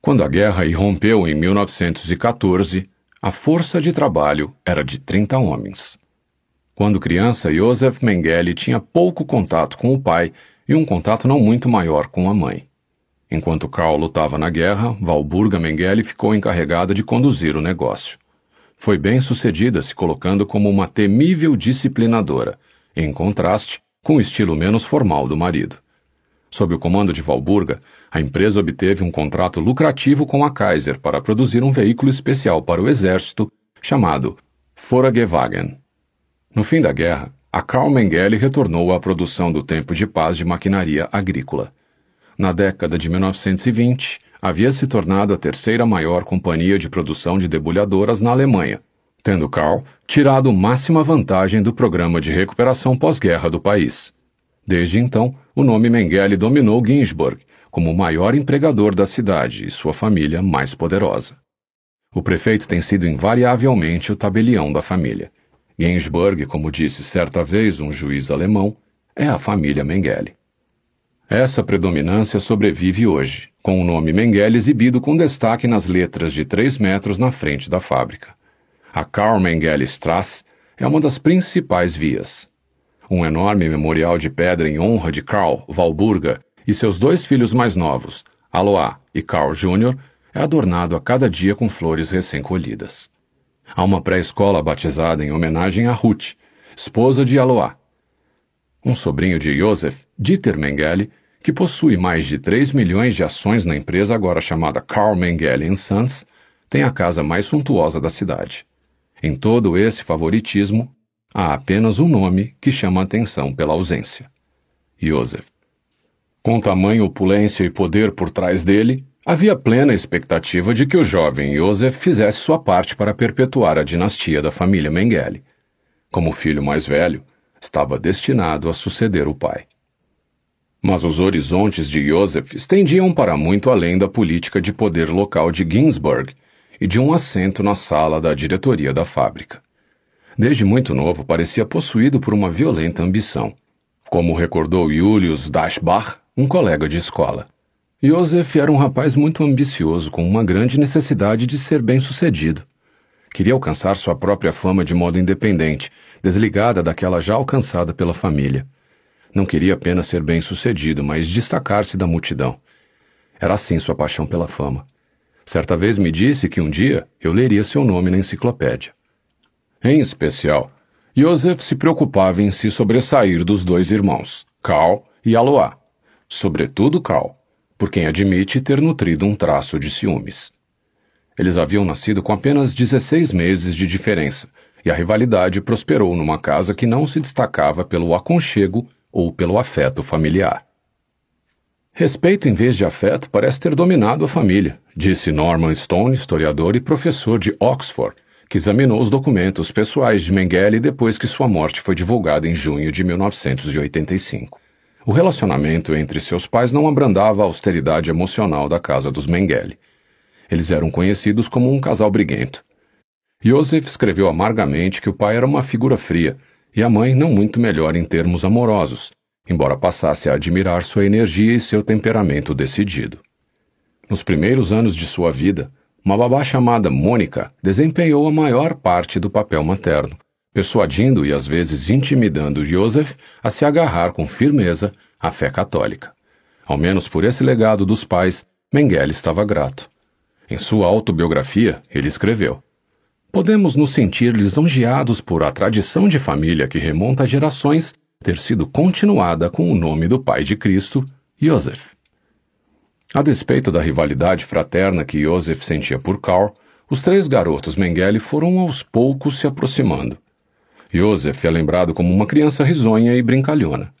Quando a guerra irrompeu em 1914, a força de trabalho era de 30 homens. Quando criança, Josef Mengele tinha pouco contato com o pai e um contato não muito maior com a mãe. Enquanto Karl lutava na guerra, Valburga Mengele ficou encarregada de conduzir o negócio. Foi bem sucedida, se colocando como uma temível disciplinadora, em contraste com o estilo menos formal do marido. Sob o comando de Valburga, a empresa obteve um contrato lucrativo com a Kaiser para produzir um veículo especial para o exército chamado Foragewagen. No fim da guerra, a Karl Mengele retornou à produção do tempo de paz de maquinaria agrícola na década de 1920, havia se tornado a terceira maior companhia de produção de debulhadoras na Alemanha, tendo Karl tirado máxima vantagem do programa de recuperação pós-guerra do país. Desde então, o nome Mengele dominou Ginsburg como o maior empregador da cidade e sua família mais poderosa. O prefeito tem sido invariavelmente o tabelião da família. Ginsburg, como disse certa vez um juiz alemão, é a família Mengele. Essa predominância sobrevive hoje, com o nome Mengele exibido com destaque nas letras de 3 metros na frente da fábrica. A Karl Mengele Strasse é uma das principais vias. Um enorme memorial de pedra em honra de Karl Walburga e seus dois filhos mais novos, Aloá e Karl Jr., é adornado a cada dia com flores recém-colhidas. Há uma pré-escola batizada em homenagem a Ruth, esposa de Aloá. Um sobrinho de Josef, Dieter Mengele, que possui mais de 3 milhões de ações na empresa agora chamada Carl Mengele Sons, tem a casa mais suntuosa da cidade. Em todo esse favoritismo, há apenas um nome que chama a atenção pela ausência: Joseph. Com tamanha opulência e poder por trás dele, havia plena expectativa de que o jovem Joseph fizesse sua parte para perpetuar a dinastia da família Mengele. Como filho mais velho, estava destinado a suceder o pai. Mas os horizontes de Joseph estendiam para muito além da política de poder local de Ginsburg e de um assento na sala da diretoria da fábrica. Desde muito novo, parecia possuído por uma violenta ambição, como recordou Julius Dashbach, um colega de escola. Joseph era um rapaz muito ambicioso, com uma grande necessidade de ser bem-sucedido. Queria alcançar sua própria fama de modo independente, desligada daquela já alcançada pela família. Não queria apenas ser bem-sucedido, mas destacar-se da multidão. Era assim sua paixão pela fama. Certa vez me disse que um dia eu leria seu nome na enciclopédia. Em especial, Joseph se preocupava em se sobressair dos dois irmãos, Cal e Aloá. Sobretudo Cal, por quem admite ter nutrido um traço de ciúmes. Eles haviam nascido com apenas 16 meses de diferença, e a rivalidade prosperou numa casa que não se destacava pelo aconchego ou pelo afeto familiar. Respeito em vez de afeto parece ter dominado a família, disse Norman Stone, historiador e professor de Oxford, que examinou os documentos pessoais de Mengele depois que sua morte foi divulgada em junho de 1985. O relacionamento entre seus pais não abrandava a austeridade emocional da casa dos Mengele. Eles eram conhecidos como um casal briguento. Joseph escreveu amargamente que o pai era uma figura fria, e a mãe não muito melhor em termos amorosos, embora passasse a admirar sua energia e seu temperamento decidido. Nos primeiros anos de sua vida, uma babá chamada Mônica desempenhou a maior parte do papel materno, persuadindo e às vezes intimidando Joseph a se agarrar com firmeza à fé católica. Ao menos por esse legado dos pais, Mengele estava grato. Em sua autobiografia, ele escreveu: podemos nos sentir lisonjeados por a tradição de família que remonta a gerações ter sido continuada com o nome do pai de Cristo, Joseph. A despeito da rivalidade fraterna que Joseph sentia por Karl, os três garotos Mengele foram aos poucos se aproximando. Joseph é lembrado como uma criança risonha e brincalhona.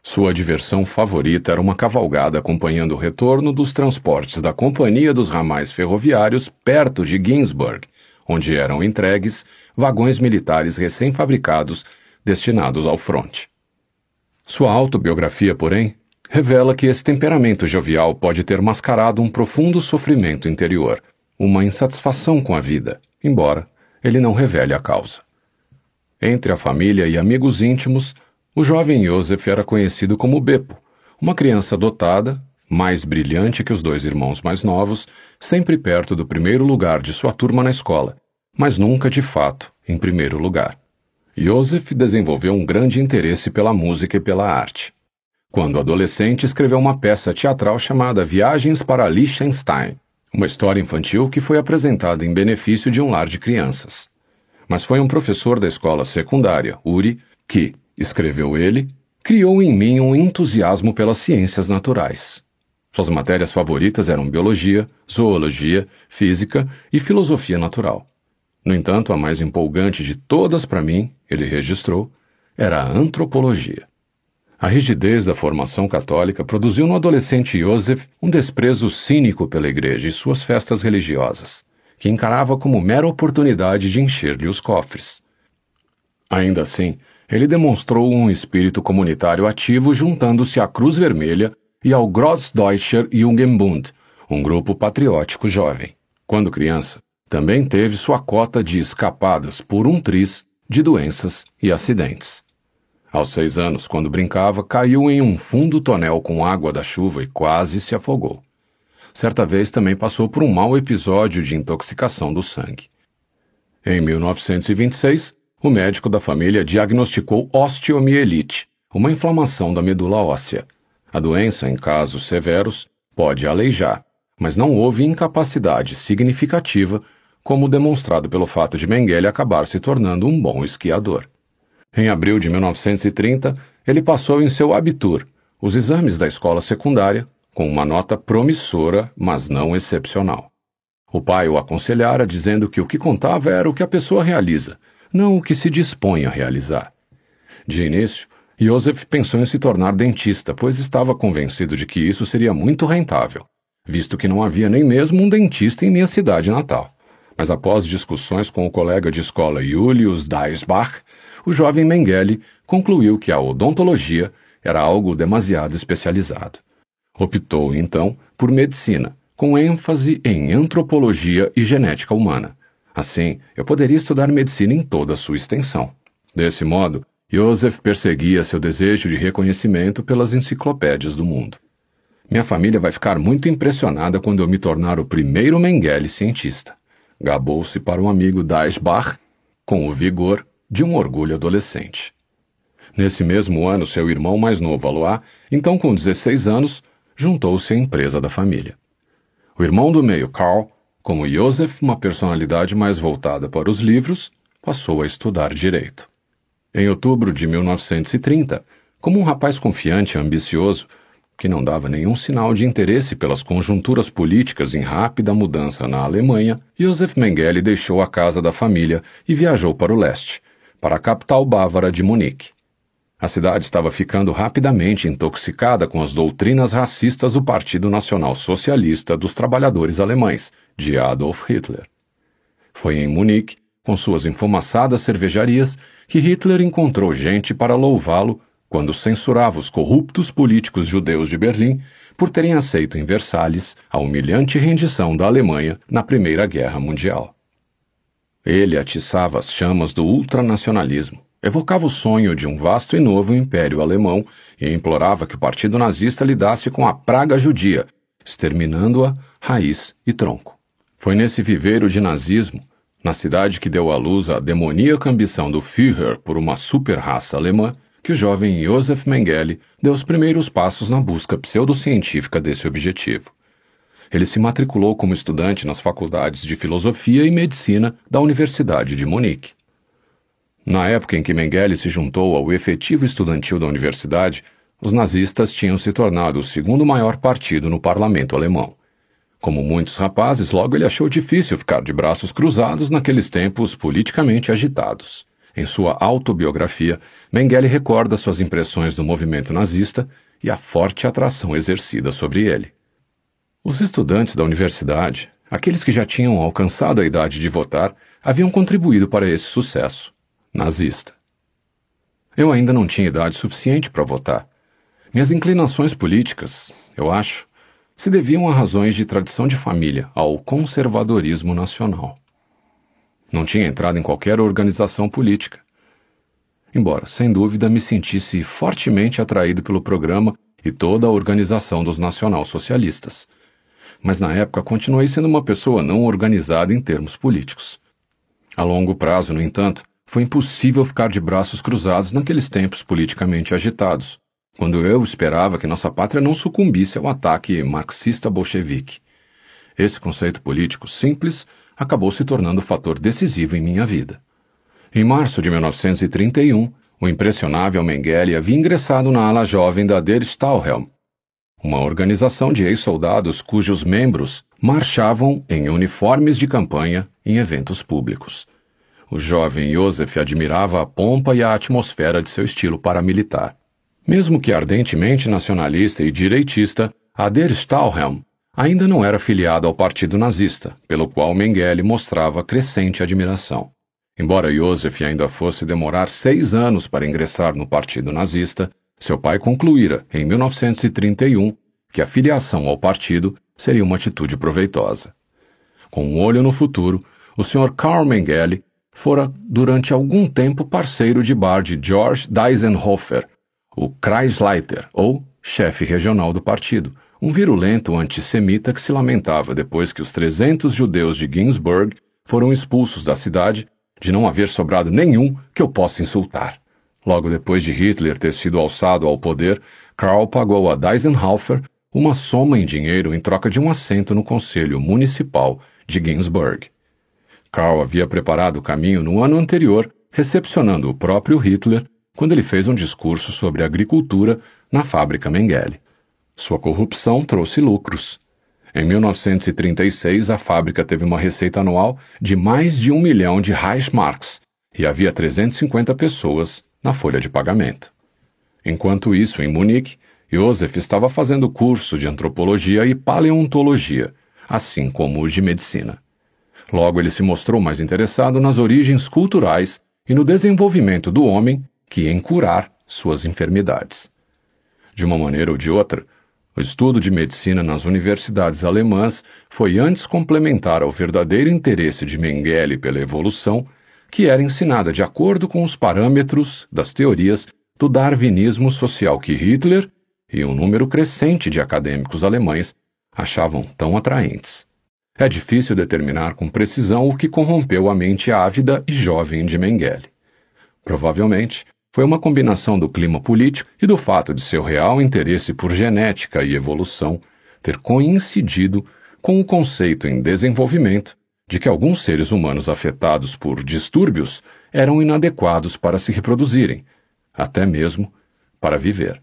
Sua diversão favorita era uma cavalgada acompanhando o retorno dos transportes da Companhia dos Ramais Ferroviários perto de Ginsburg, onde eram entregues vagões militares recém-fabricados destinados ao fronte. Sua autobiografia, porém, revela que esse temperamento jovial pode ter mascarado um profundo sofrimento interior, uma insatisfação com a vida, embora ele não revele a causa. Entre a família e amigos íntimos, o jovem Joseph era conhecido como Beppo, uma criança dotada, mais brilhante que os dois irmãos mais novos sempre perto do primeiro lugar de sua turma na escola, mas nunca de fato em primeiro lugar. Joseph desenvolveu um grande interesse pela música e pela arte. Quando adolescente, escreveu uma peça teatral chamada Viagens para Liechtenstein, uma história infantil que foi apresentada em benefício de um lar de crianças. Mas foi um professor da escola secundária, Uri, que, escreveu ele, criou em mim um entusiasmo pelas ciências naturais. Suas matérias favoritas eram biologia, zoologia, física e filosofia natural. No entanto, a mais empolgante de todas para mim, ele registrou, era a antropologia. A rigidez da formação católica produziu no adolescente Joseph um desprezo cínico pela igreja e suas festas religiosas, que encarava como mera oportunidade de encher-lhe os cofres. Ainda assim, ele demonstrou um espírito comunitário ativo juntando-se à Cruz Vermelha e ao Grossdeutscher Jugendbund, um grupo patriótico jovem. Quando criança, também teve sua cota de escapadas por um triz de doenças e acidentes. Aos seis anos, quando brincava, caiu em um fundo tonel com água da chuva e quase se afogou. Certa vez também passou por um mau episódio de intoxicação do sangue. Em 1926, o médico da família diagnosticou osteomielite, uma inflamação da medula óssea, a doença, em casos severos, pode aleijar, mas não houve incapacidade significativa, como demonstrado pelo fato de Mengele acabar se tornando um bom esquiador. Em abril de 1930, ele passou em seu Abitur, os exames da escola secundária, com uma nota promissora, mas não excepcional. O pai o aconselhara dizendo que o que contava era o que a pessoa realiza, não o que se dispõe a realizar. De início, Joseph pensou em se tornar dentista, pois estava convencido de que isso seria muito rentável, visto que não havia nem mesmo um dentista em minha cidade natal. Mas após discussões com o colega de escola Julius Daisbach, o jovem Mengele concluiu que a odontologia era algo demasiado especializado. Optou, então, por medicina, com ênfase em antropologia e genética humana. Assim, eu poderia estudar medicina em toda a sua extensão. Desse modo, Joseph perseguia seu desejo de reconhecimento pelas enciclopédias do mundo. Minha família vai ficar muito impressionada quando eu me tornar o primeiro Mengele cientista. Gabou-se para um amigo Daisbach com o vigor de um orgulho adolescente. Nesse mesmo ano, seu irmão mais novo, Aloá, então com 16 anos, juntou-se à empresa da família. O irmão do meio, Carl, como Joseph, uma personalidade mais voltada para os livros, passou a estudar direito em outubro de 1930, como um rapaz confiante e ambicioso que não dava nenhum sinal de interesse pelas conjunturas políticas em rápida mudança na Alemanha, Josef Mengele deixou a casa da família e viajou para o leste, para a capital bávara de Munique. A cidade estava ficando rapidamente intoxicada com as doutrinas racistas do Partido Nacional Socialista dos Trabalhadores Alemães, de Adolf Hitler. Foi em Munique, com suas enfumaçadas cervejarias que Hitler encontrou gente para louvá-lo quando censurava os corruptos políticos judeus de Berlim por terem aceito em Versalhes a humilhante rendição da Alemanha na Primeira Guerra Mundial. Ele atiçava as chamas do ultranacionalismo, evocava o sonho de um vasto e novo império alemão e implorava que o Partido Nazista lidasse com a praga judia, exterminando-a raiz e tronco. Foi nesse viveiro de nazismo na cidade que deu à luz a demoníaca ambição do Führer por uma super-raça alemã, que o jovem Josef Mengele deu os primeiros passos na busca pseudocientífica desse objetivo. Ele se matriculou como estudante nas faculdades de Filosofia e Medicina da Universidade de Munique. Na época em que Mengele se juntou ao efetivo estudantil da universidade, os nazistas tinham se tornado o segundo maior partido no parlamento alemão. Como muitos rapazes, logo ele achou difícil ficar de braços cruzados naqueles tempos politicamente agitados. Em sua autobiografia, Mengele recorda suas impressões do movimento nazista e a forte atração exercida sobre ele. Os estudantes da universidade, aqueles que já tinham alcançado a idade de votar, haviam contribuído para esse sucesso nazista. Eu ainda não tinha idade suficiente para votar. Minhas inclinações políticas, eu acho, se deviam a razões de tradição de família, ao conservadorismo nacional. Não tinha entrado em qualquer organização política. Embora, sem dúvida, me sentisse fortemente atraído pelo programa e toda a organização dos nacionalsocialistas. Mas na época continuei sendo uma pessoa não organizada em termos políticos. A longo prazo, no entanto, foi impossível ficar de braços cruzados naqueles tempos politicamente agitados, quando eu esperava que nossa pátria não sucumbisse ao ataque marxista-bolchevique. Esse conceito político simples acabou se tornando fator decisivo em minha vida. Em março de 1931, o impressionável Mengele havia ingressado na ala jovem da Der Stahlhelm, uma organização de ex-soldados cujos membros marchavam em uniformes de campanha em eventos públicos. O jovem Josef admirava a pompa e a atmosfera de seu estilo paramilitar. Mesmo que ardentemente nacionalista e direitista, Ader Stahlhelm ainda não era filiado ao partido nazista, pelo qual Mengele mostrava crescente admiração. Embora Josef ainda fosse demorar seis anos para ingressar no partido nazista, seu pai concluíra, em 1931, que a filiação ao partido seria uma atitude proveitosa. Com um olho no futuro, o Sr. Karl Mengele fora durante algum tempo parceiro de bar de George Deisenhofer, o Kreisleiter, ou chefe regional do partido, um virulento antissemita que se lamentava depois que os 300 judeus de Ginsburg foram expulsos da cidade de não haver sobrado nenhum que eu possa insultar. Logo depois de Hitler ter sido alçado ao poder, Karl pagou a Deisenhofer uma soma em dinheiro em troca de um assento no Conselho Municipal de Ginsburg. Karl havia preparado o caminho no ano anterior, recepcionando o próprio Hitler quando ele fez um discurso sobre agricultura na fábrica Mengele. Sua corrupção trouxe lucros. Em 1936, a fábrica teve uma receita anual de mais de um milhão de Reichsmarks e havia 350 pessoas na folha de pagamento. Enquanto isso, em Munique, Josef estava fazendo curso de antropologia e paleontologia, assim como os de medicina. Logo, ele se mostrou mais interessado nas origens culturais e no desenvolvimento do homem que em curar suas enfermidades. De uma maneira ou de outra, o estudo de medicina nas universidades alemãs foi antes complementar ao verdadeiro interesse de Mengele pela evolução, que era ensinada de acordo com os parâmetros das teorias do darwinismo social que Hitler e um número crescente de acadêmicos alemães achavam tão atraentes. É difícil determinar com precisão o que corrompeu a mente ávida e jovem de Mengele. Provavelmente, foi uma combinação do clima político e do fato de seu real interesse por genética e evolução ter coincidido com o conceito em desenvolvimento de que alguns seres humanos afetados por distúrbios eram inadequados para se reproduzirem, até mesmo para viver.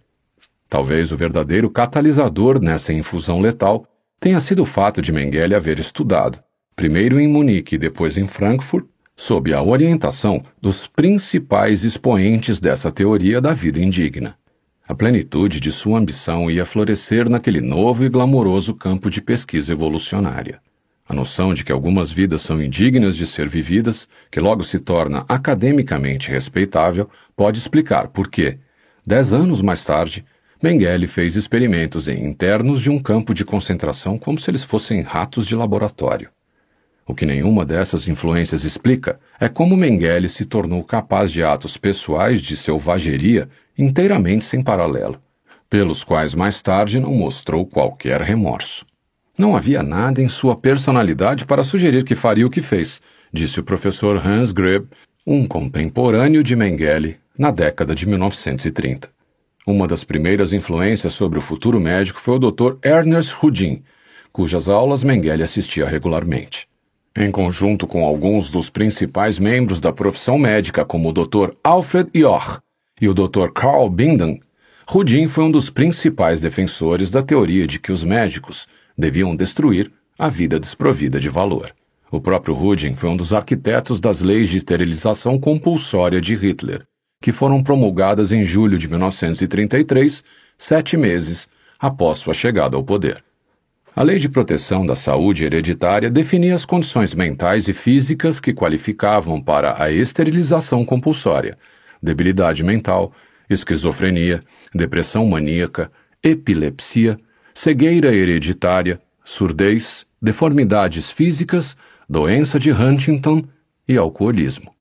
Talvez o verdadeiro catalisador nessa infusão letal tenha sido o fato de Mengele haver estudado, primeiro em Munique e depois em Frankfurt, sob a orientação dos principais expoentes dessa teoria da vida indigna. A plenitude de sua ambição ia florescer naquele novo e glamouroso campo de pesquisa evolucionária. A noção de que algumas vidas são indignas de ser vividas, que logo se torna academicamente respeitável, pode explicar por que, dez anos mais tarde, Mengele fez experimentos em internos de um campo de concentração como se eles fossem ratos de laboratório. O que nenhuma dessas influências explica é como Mengele se tornou capaz de atos pessoais de selvageria inteiramente sem paralelo, pelos quais mais tarde não mostrou qualquer remorso. Não havia nada em sua personalidade para sugerir que faria o que fez, disse o professor Hans Greb, um contemporâneo de Mengele, na década de 1930. Uma das primeiras influências sobre o futuro médico foi o Dr. Ernest Rudin, cujas aulas Mengele assistia regularmente em conjunto com alguns dos principais membros da profissão médica, como o Dr. Alfred Joch e o Dr. Carl Binden, Rudin foi um dos principais defensores da teoria de que os médicos deviam destruir a vida desprovida de valor. O próprio Rudin foi um dos arquitetos das leis de esterilização compulsória de Hitler, que foram promulgadas em julho de 1933, sete meses após sua chegada ao poder. A Lei de Proteção da Saúde Hereditária definia as condições mentais e físicas que qualificavam para a esterilização compulsória: debilidade mental, esquizofrenia, depressão maníaca, epilepsia, cegueira hereditária, surdez, deformidades físicas, doença de Huntington e alcoolismo.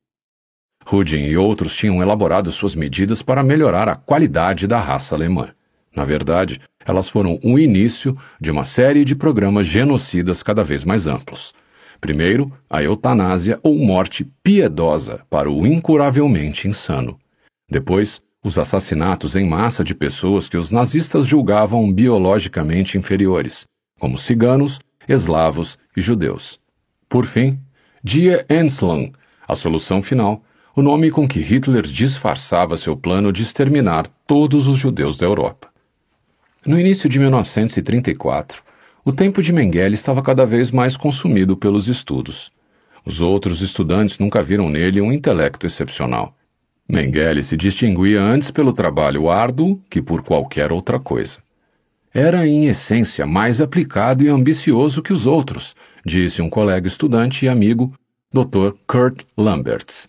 Rudin e outros tinham elaborado suas medidas para melhorar a qualidade da raça alemã. Na verdade, elas foram o início de uma série de programas genocidas cada vez mais amplos. Primeiro, a eutanásia ou morte piedosa para o incuravelmente insano. Depois, os assassinatos em massa de pessoas que os nazistas julgavam biologicamente inferiores, como ciganos, eslavos e judeus. Por fim, Die Enslung, a solução final, o nome com que Hitler disfarçava seu plano de exterminar todos os judeus da Europa. No início de 1934, o tempo de Mengele estava cada vez mais consumido pelos estudos. Os outros estudantes nunca viram nele um intelecto excepcional. Mengele se distinguia antes pelo trabalho árduo que por qualquer outra coisa. Era, em essência, mais aplicado e ambicioso que os outros, disse um colega estudante e amigo, Dr. Kurt Lamberts.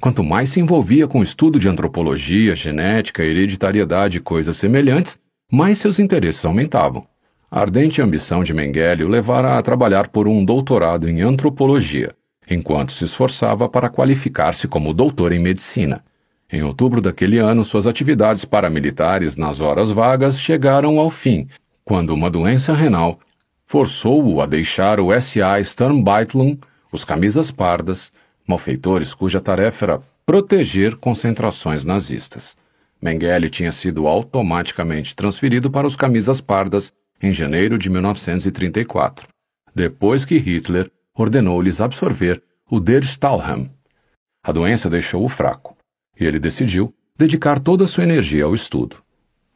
Quanto mais se envolvia com o estudo de antropologia, genética, hereditariedade e coisas semelhantes, mas seus interesses aumentavam. A ardente ambição de Mengele o levara a trabalhar por um doutorado em antropologia, enquanto se esforçava para qualificar-se como doutor em medicina. Em outubro daquele ano, suas atividades paramilitares nas horas vagas chegaram ao fim, quando uma doença renal forçou-o a deixar o S.A. Sternbeitlung, os camisas pardas, malfeitores cuja tarefa era proteger concentrações nazistas. Mengele tinha sido automaticamente transferido para os camisas pardas em janeiro de 1934, depois que Hitler ordenou-lhes absorver o Der Stahlhelm. A doença deixou-o fraco, e ele decidiu dedicar toda a sua energia ao estudo.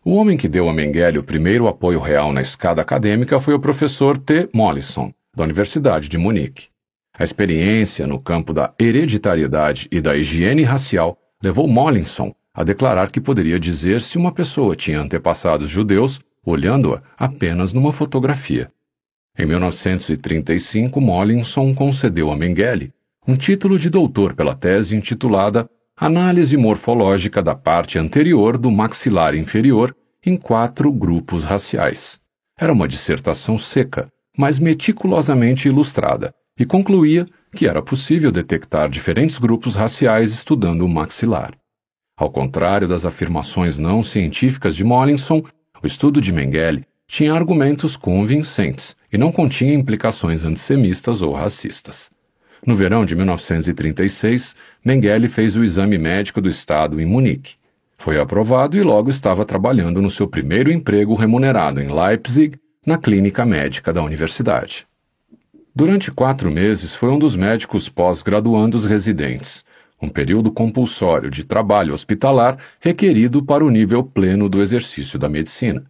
O homem que deu a Mengele o primeiro apoio real na escada acadêmica foi o professor T. Mollison, da Universidade de Munique. A experiência no campo da hereditariedade e da higiene racial levou Mollison a declarar que poderia dizer se uma pessoa tinha antepassados judeus olhando-a apenas numa fotografia. Em 1935, Mollinson concedeu a Mengele um título de doutor pela tese intitulada Análise morfológica da parte anterior do maxilar inferior em quatro grupos raciais. Era uma dissertação seca, mas meticulosamente ilustrada, e concluía que era possível detectar diferentes grupos raciais estudando o maxilar. Ao contrário das afirmações não científicas de Mollinson, o estudo de Mengele tinha argumentos convincentes e não continha implicações antissemistas ou racistas. No verão de 1936, Mengele fez o exame médico do Estado em Munique. Foi aprovado e logo estava trabalhando no seu primeiro emprego remunerado em Leipzig, na clínica médica da universidade. Durante quatro meses foi um dos médicos pós-graduandos residentes um período compulsório de trabalho hospitalar requerido para o nível pleno do exercício da medicina.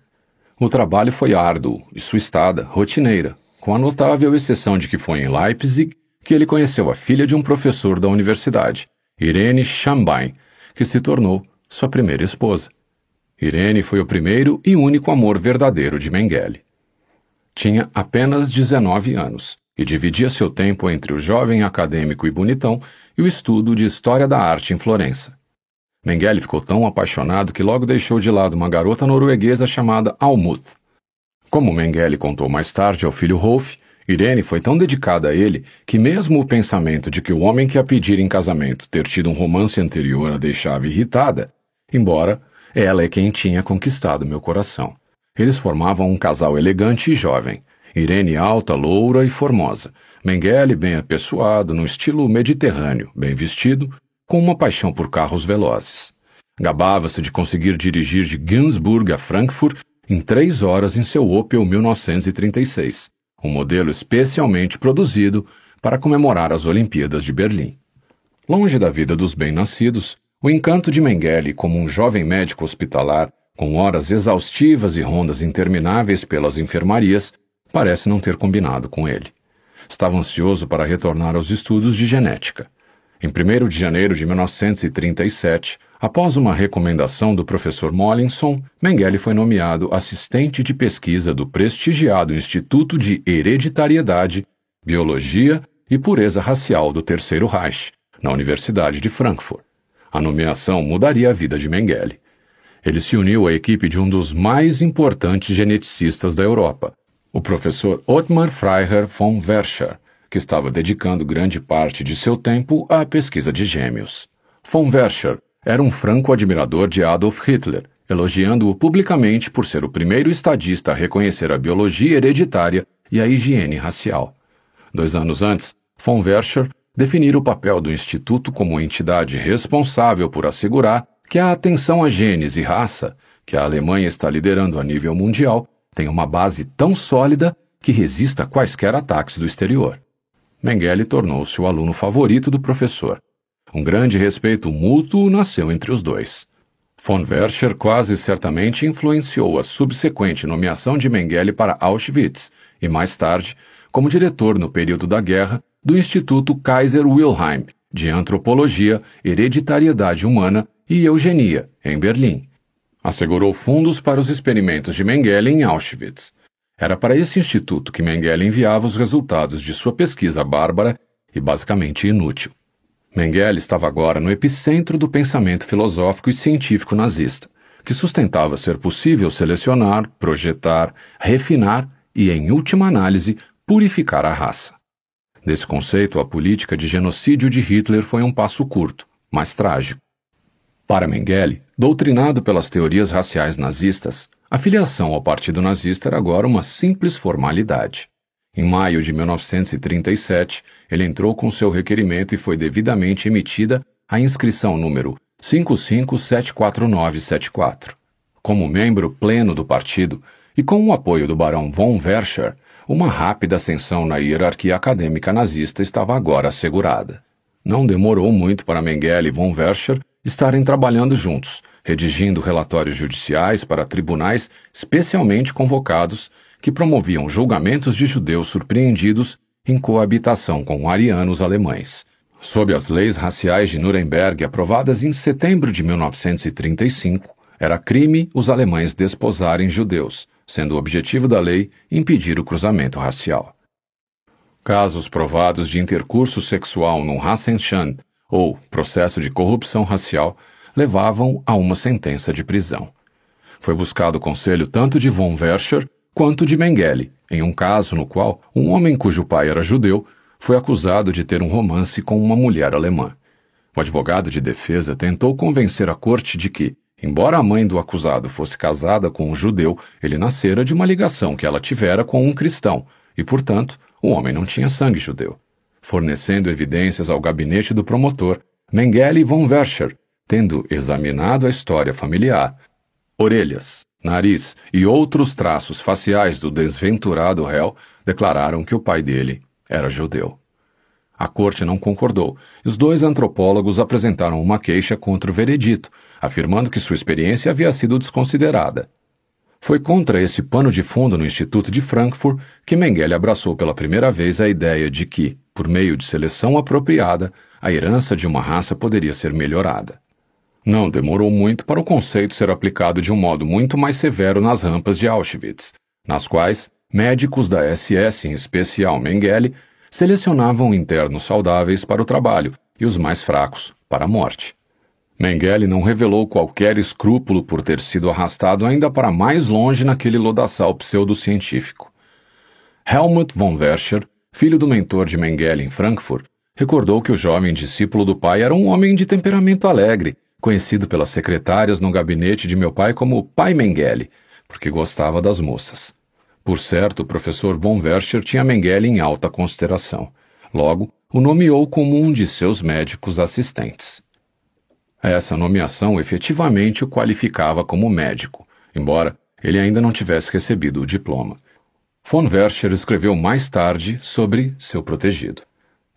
O trabalho foi árduo e estada rotineira, com a notável exceção de que foi em Leipzig que ele conheceu a filha de um professor da universidade, Irene Schambein, que se tornou sua primeira esposa. Irene foi o primeiro e único amor verdadeiro de Mengele. Tinha apenas 19 anos e dividia seu tempo entre o jovem acadêmico e bonitão e o estudo de História da Arte em Florença. Mengele ficou tão apaixonado que logo deixou de lado uma garota norueguesa chamada Almuth. Como Mengele contou mais tarde ao filho Rolf, Irene foi tão dedicada a ele que mesmo o pensamento de que o homem que a pedir em casamento ter tido um romance anterior a deixava irritada, embora ela é quem tinha conquistado meu coração. Eles formavam um casal elegante e jovem, Irene alta, loura e formosa, Mengele bem apessoado, num estilo mediterrâneo, bem vestido, com uma paixão por carros velozes. Gabava-se de conseguir dirigir de Ginsburg a Frankfurt em três horas em seu Opel 1936, um modelo especialmente produzido para comemorar as Olimpíadas de Berlim. Longe da vida dos bem-nascidos, o encanto de Mengele como um jovem médico hospitalar, com horas exaustivas e rondas intermináveis pelas enfermarias, parece não ter combinado com ele. Estava ansioso para retornar aos estudos de genética. Em 1 de janeiro de 1937, após uma recomendação do professor Mollinson, Mengele foi nomeado assistente de pesquisa do prestigiado Instituto de Hereditariedade, Biologia e Pureza Racial do Terceiro Reich, na Universidade de Frankfurt. A nomeação mudaria a vida de Mengele. Ele se uniu à equipe de um dos mais importantes geneticistas da Europa, o professor Otmar Freiherr von Verscher, que estava dedicando grande parte de seu tempo à pesquisa de gêmeos. Von Verscher era um franco admirador de Adolf Hitler, elogiando-o publicamente por ser o primeiro estadista a reconhecer a biologia hereditária e a higiene racial. Dois anos antes, von Verscher definir o papel do Instituto como entidade responsável por assegurar que a atenção à genes e raça, que a Alemanha está liderando a nível mundial, tem uma base tão sólida que resista a quaisquer ataques do exterior. Mengele tornou-se o aluno favorito do professor. Um grande respeito mútuo nasceu entre os dois. Von Wercher quase certamente influenciou a subsequente nomeação de Mengele para Auschwitz e, mais tarde, como diretor no período da guerra do Instituto Kaiser Wilhelm de Antropologia, Hereditariedade Humana e Eugenia, em Berlim. Assegurou fundos para os experimentos de Mengele em Auschwitz. Era para esse instituto que Mengele enviava os resultados de sua pesquisa bárbara e basicamente inútil. Mengele estava agora no epicentro do pensamento filosófico e científico nazista, que sustentava ser possível selecionar, projetar, refinar e, em última análise, purificar a raça. Desse conceito, a política de genocídio de Hitler foi um passo curto, mas trágico. Para Mengele, doutrinado pelas teorias raciais nazistas, a filiação ao Partido Nazista era agora uma simples formalidade. Em maio de 1937, ele entrou com seu requerimento e foi devidamente emitida a inscrição número 5574974. Como membro pleno do partido e com o apoio do barão von Verscher, uma rápida ascensão na hierarquia acadêmica nazista estava agora assegurada. Não demorou muito para Mengele e von Verscher estarem trabalhando juntos, redigindo relatórios judiciais para tribunais especialmente convocados que promoviam julgamentos de judeus surpreendidos em coabitação com arianos alemães. Sob as leis raciais de Nuremberg aprovadas em setembro de 1935, era crime os alemães desposarem judeus, sendo o objetivo da lei impedir o cruzamento racial. Casos provados de intercurso sexual num Rassenschan ou processo de corrupção racial levavam a uma sentença de prisão. Foi buscado conselho tanto de von Verscher quanto de Mengele, em um caso no qual um homem cujo pai era judeu foi acusado de ter um romance com uma mulher alemã. O advogado de defesa tentou convencer a corte de que, embora a mãe do acusado fosse casada com um judeu, ele nascera de uma ligação que ela tivera com um cristão e, portanto, o homem não tinha sangue judeu fornecendo evidências ao gabinete do promotor, Mengele von Verscher, tendo examinado a história familiar, orelhas, nariz e outros traços faciais do desventurado réu, declararam que o pai dele era judeu. A corte não concordou. e Os dois antropólogos apresentaram uma queixa contra o veredito, afirmando que sua experiência havia sido desconsiderada. Foi contra esse pano de fundo no Instituto de Frankfurt que Mengele abraçou pela primeira vez a ideia de que por meio de seleção apropriada, a herança de uma raça poderia ser melhorada. Não demorou muito para o conceito ser aplicado de um modo muito mais severo nas rampas de Auschwitz, nas quais médicos da SS, em especial Mengele, selecionavam internos saudáveis para o trabalho e os mais fracos para a morte. Mengele não revelou qualquer escrúpulo por ter sido arrastado ainda para mais longe naquele lodaçal pseudocientífico. Helmut von Verscher filho do mentor de Mengele em Frankfurt, recordou que o jovem discípulo do pai era um homem de temperamento alegre, conhecido pelas secretárias no gabinete de meu pai como Pai Mengele, porque gostava das moças. Por certo, o professor von Verscher tinha Mengele em alta consideração. Logo, o nomeou como um de seus médicos assistentes. Essa nomeação efetivamente o qualificava como médico, embora ele ainda não tivesse recebido o diploma. Von Verscher escreveu mais tarde sobre seu protegido.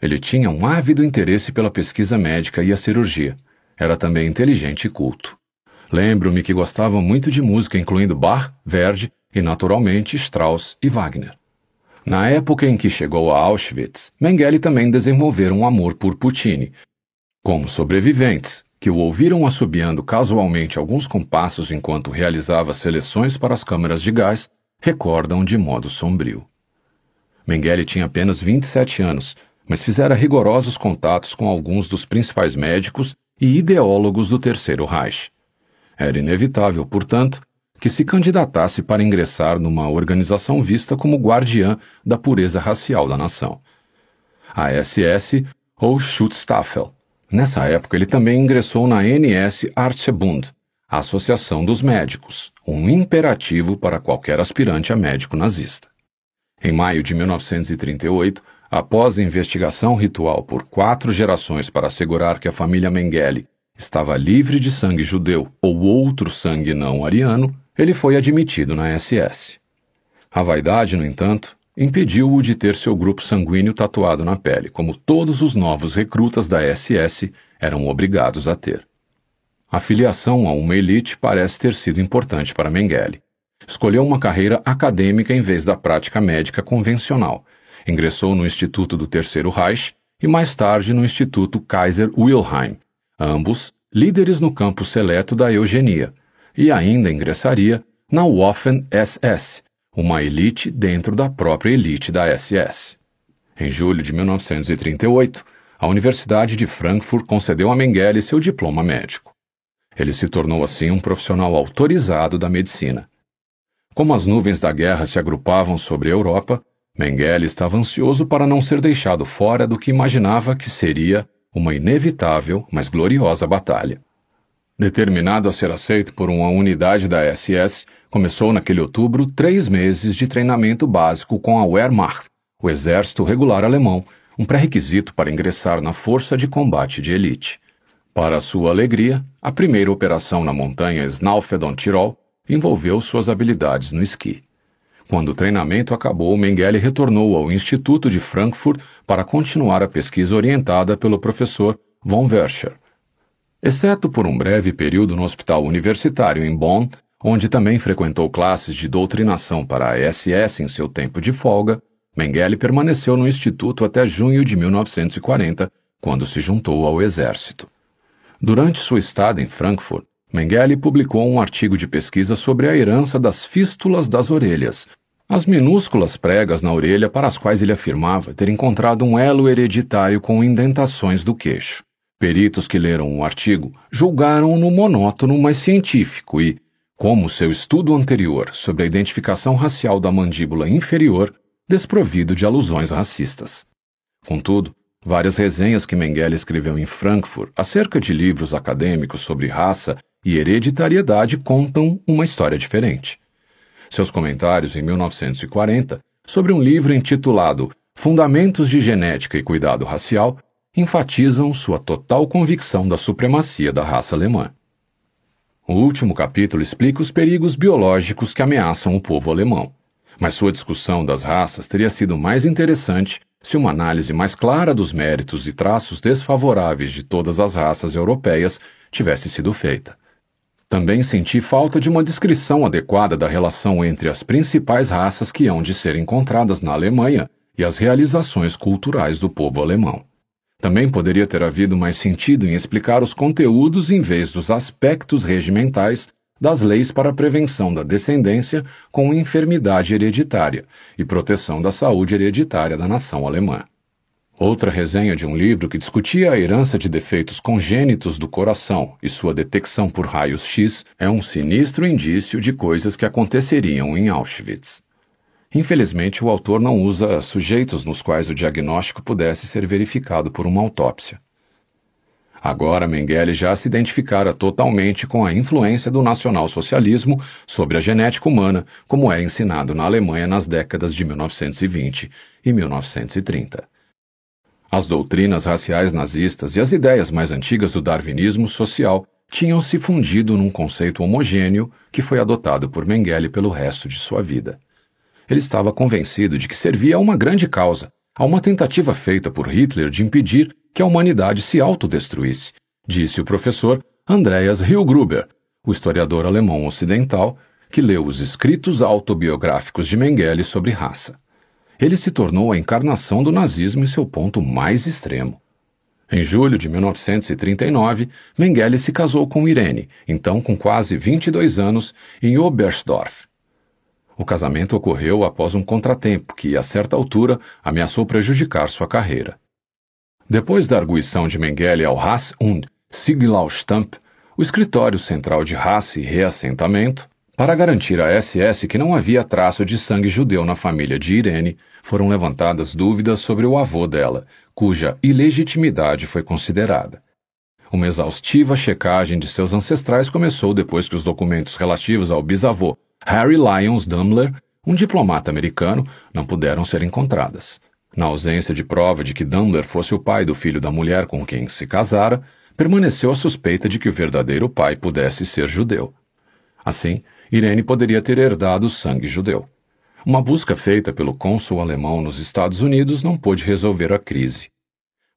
Ele tinha um ávido interesse pela pesquisa médica e a cirurgia. Era também inteligente e culto. Lembro-me que gostava muito de música, incluindo Bach, Verdi e, naturalmente, Strauss e Wagner. Na época em que chegou a Auschwitz, Mengele também desenvolveu um amor por Puccini. Como sobreviventes, que o ouviram assobiando casualmente alguns compassos enquanto realizava seleções para as câmeras de gás, recordam de modo sombrio. Mengele tinha apenas 27 anos, mas fizera rigorosos contatos com alguns dos principais médicos e ideólogos do Terceiro Reich. Era inevitável, portanto, que se candidatasse para ingressar numa organização vista como guardiã da pureza racial da nação. A SS ou Schutzstaffel. Nessa época, ele também ingressou na NS Archebund, Associação dos Médicos, um imperativo para qualquer aspirante a médico nazista. Em maio de 1938, após investigação ritual por quatro gerações para assegurar que a família Mengele estava livre de sangue judeu ou outro sangue não ariano, ele foi admitido na SS. A vaidade, no entanto, impediu-o de ter seu grupo sanguíneo tatuado na pele, como todos os novos recrutas da SS eram obrigados a ter. A filiação a uma elite parece ter sido importante para Mengele. Escolheu uma carreira acadêmica em vez da prática médica convencional. Ingressou no Instituto do Terceiro Reich e mais tarde no Instituto Kaiser Wilhelm, ambos líderes no campo seleto da eugenia, e ainda ingressaria na Waffen-SS, uma elite dentro da própria elite da SS. Em julho de 1938, a Universidade de Frankfurt concedeu a Mengele seu diploma médico. Ele se tornou assim um profissional autorizado da medicina. Como as nuvens da guerra se agrupavam sobre a Europa, Mengele estava ansioso para não ser deixado fora do que imaginava que seria uma inevitável, mas gloriosa batalha. Determinado a ser aceito por uma unidade da SS, começou naquele outubro três meses de treinamento básico com a Wehrmacht, o exército regular alemão, um pré-requisito para ingressar na força de combate de elite. Para sua alegria, a primeira operação na montanha Snaufedon-Tirol envolveu suas habilidades no esqui. Quando o treinamento acabou, Mengele retornou ao Instituto de Frankfurt para continuar a pesquisa orientada pelo professor von Verscher. Exceto por um breve período no hospital universitário em Bonn, onde também frequentou classes de doutrinação para a SS em seu tempo de folga, Mengele permaneceu no instituto até junho de 1940, quando se juntou ao exército. Durante sua estada em Frankfurt, Mengele publicou um artigo de pesquisa sobre a herança das fístulas das orelhas, as minúsculas pregas na orelha para as quais ele afirmava ter encontrado um elo hereditário com indentações do queixo. Peritos que leram o artigo julgaram-no monótono, mas científico e, como seu estudo anterior sobre a identificação racial da mandíbula inferior, desprovido de alusões racistas. Contudo, Várias resenhas que Mengele escreveu em Frankfurt acerca de livros acadêmicos sobre raça e hereditariedade contam uma história diferente. Seus comentários em 1940 sobre um livro intitulado Fundamentos de Genética e Cuidado Racial enfatizam sua total convicção da supremacia da raça alemã. O último capítulo explica os perigos biológicos que ameaçam o povo alemão, mas sua discussão das raças teria sido mais interessante se uma análise mais clara dos méritos e traços desfavoráveis de todas as raças europeias tivesse sido feita. Também senti falta de uma descrição adequada da relação entre as principais raças que hão de ser encontradas na Alemanha e as realizações culturais do povo alemão. Também poderia ter havido mais sentido em explicar os conteúdos em vez dos aspectos regimentais das leis para a prevenção da descendência com enfermidade hereditária e proteção da saúde hereditária da nação alemã. Outra resenha de um livro que discutia a herança de defeitos congênitos do coração e sua detecção por raios X é um sinistro indício de coisas que aconteceriam em Auschwitz. Infelizmente, o autor não usa sujeitos nos quais o diagnóstico pudesse ser verificado por uma autópsia. Agora Mengele já se identificara totalmente com a influência do nacionalsocialismo sobre a genética humana, como era é ensinado na Alemanha nas décadas de 1920 e 1930. As doutrinas raciais nazistas e as ideias mais antigas do darwinismo social tinham se fundido num conceito homogêneo que foi adotado por Mengele pelo resto de sua vida. Ele estava convencido de que servia a uma grande causa, a uma tentativa feita por Hitler de impedir que a humanidade se autodestruísse, disse o professor Andreas Hilgruber, o historiador alemão ocidental que leu os escritos autobiográficos de Mengele sobre raça. Ele se tornou a encarnação do nazismo em seu ponto mais extremo. Em julho de 1939, Mengele se casou com Irene, então com quase 22 anos, em Oberstdorf. O casamento ocorreu após um contratempo que, a certa altura, ameaçou prejudicar sua carreira. Depois da arguição de Mengele ao Haas und Siglaustamp, o escritório central de raça e reassentamento, para garantir à SS que não havia traço de sangue judeu na família de Irene, foram levantadas dúvidas sobre o avô dela, cuja ilegitimidade foi considerada. Uma exaustiva checagem de seus ancestrais começou depois que os documentos relativos ao bisavô Harry Lyons Dummler, um diplomata americano, não puderam ser encontradas. Na ausência de prova de que Dandler fosse o pai do filho da mulher com quem se casara, permaneceu a suspeita de que o verdadeiro pai pudesse ser judeu. Assim, Irene poderia ter herdado sangue judeu. Uma busca feita pelo cônsul alemão nos Estados Unidos não pôde resolver a crise.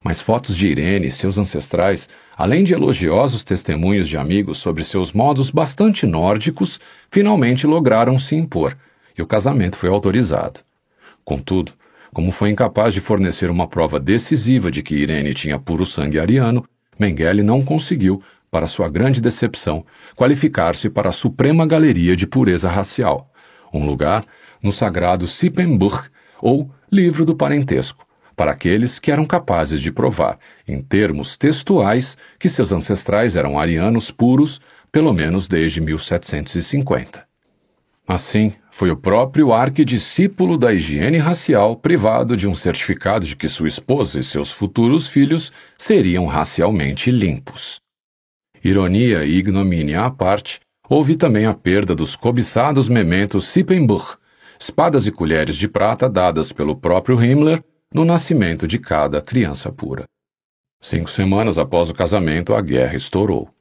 Mas fotos de Irene e seus ancestrais, além de elogiosos testemunhos de amigos sobre seus modos bastante nórdicos, finalmente lograram se impor, e o casamento foi autorizado. Contudo, como foi incapaz de fornecer uma prova decisiva de que Irene tinha puro sangue ariano, Mengele não conseguiu, para sua grande decepção, qualificar-se para a Suprema Galeria de Pureza Racial, um lugar no sagrado Sippenburg, ou Livro do Parentesco, para aqueles que eram capazes de provar, em termos textuais, que seus ancestrais eram arianos puros, pelo menos desde 1750. Assim, foi o próprio arquidiscípulo da higiene racial privado de um certificado de que sua esposa e seus futuros filhos seriam racialmente limpos. Ironia e ignomínia à parte, houve também a perda dos cobiçados mementos Sippenbuch, espadas e colheres de prata dadas pelo próprio Himmler no nascimento de cada criança pura. Cinco semanas após o casamento, a guerra estourou.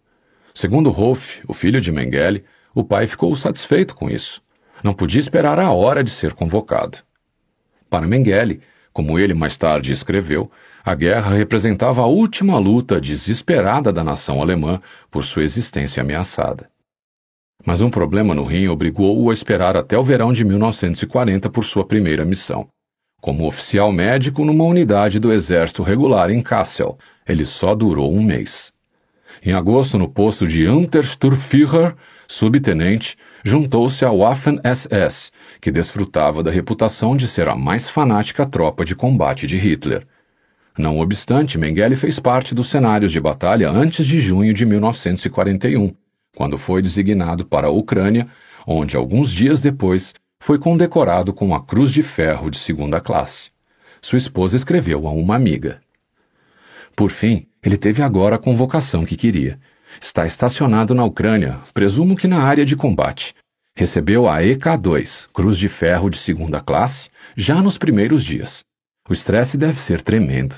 Segundo Rolf, o filho de Mengele, o pai ficou satisfeito com isso. Não podia esperar a hora de ser convocado. Para Mengele, como ele mais tarde escreveu, a guerra representava a última luta desesperada da nação alemã por sua existência ameaçada. Mas um problema no rim obrigou-o a esperar até o verão de 1940 por sua primeira missão. Como oficial médico numa unidade do Exército Regular em Kassel, ele só durou um mês. Em agosto, no posto de Untersturmführer, subtenente, juntou-se à Waffen-SS, que desfrutava da reputação de ser a mais fanática tropa de combate de Hitler. Não obstante, Mengele fez parte dos cenários de batalha antes de junho de 1941, quando foi designado para a Ucrânia, onde alguns dias depois foi condecorado com a Cruz de Ferro de segunda classe. Sua esposa escreveu a uma amiga. Por fim, ele teve agora a convocação que queria, Está estacionado na Ucrânia, presumo que na área de combate. Recebeu a EK2, Cruz de Ferro de segunda classe, já nos primeiros dias. O estresse deve ser tremendo.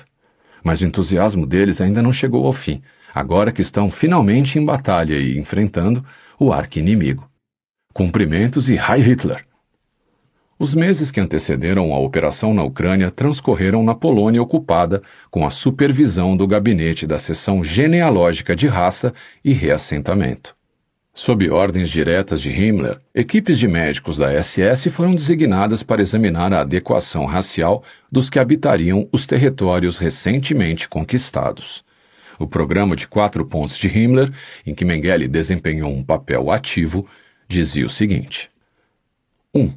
Mas o entusiasmo deles ainda não chegou ao fim, agora que estão finalmente em batalha e enfrentando o arqui-inimigo. Cumprimentos e Hi Hitler! Os meses que antecederam a operação na Ucrânia transcorreram na Polônia ocupada, com a supervisão do gabinete da seção genealógica de raça e reassentamento. Sob ordens diretas de Himmler, equipes de médicos da SS foram designadas para examinar a adequação racial dos que habitariam os territórios recentemente conquistados. O programa de quatro pontos de Himmler, em que Mengele desempenhou um papel ativo, dizia o seguinte: 1. Um,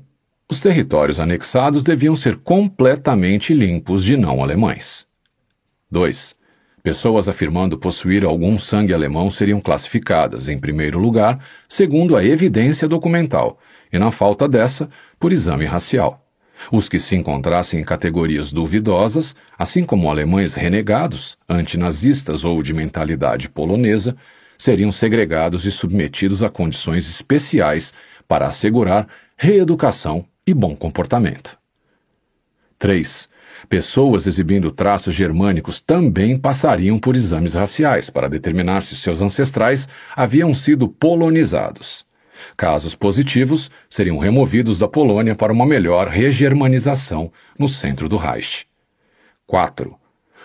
os territórios anexados deviam ser completamente limpos de não-alemães. 2. Pessoas afirmando possuir algum sangue alemão seriam classificadas, em primeiro lugar, segundo a evidência documental, e, na falta dessa, por exame racial. Os que se encontrassem em categorias duvidosas, assim como alemães renegados, antinazistas ou de mentalidade polonesa, seriam segregados e submetidos a condições especiais para assegurar reeducação e bom comportamento. 3. Pessoas exibindo traços germânicos também passariam por exames raciais para determinar se seus ancestrais haviam sido polonizados. Casos positivos seriam removidos da Polônia para uma melhor regermanização no centro do Reich. 4.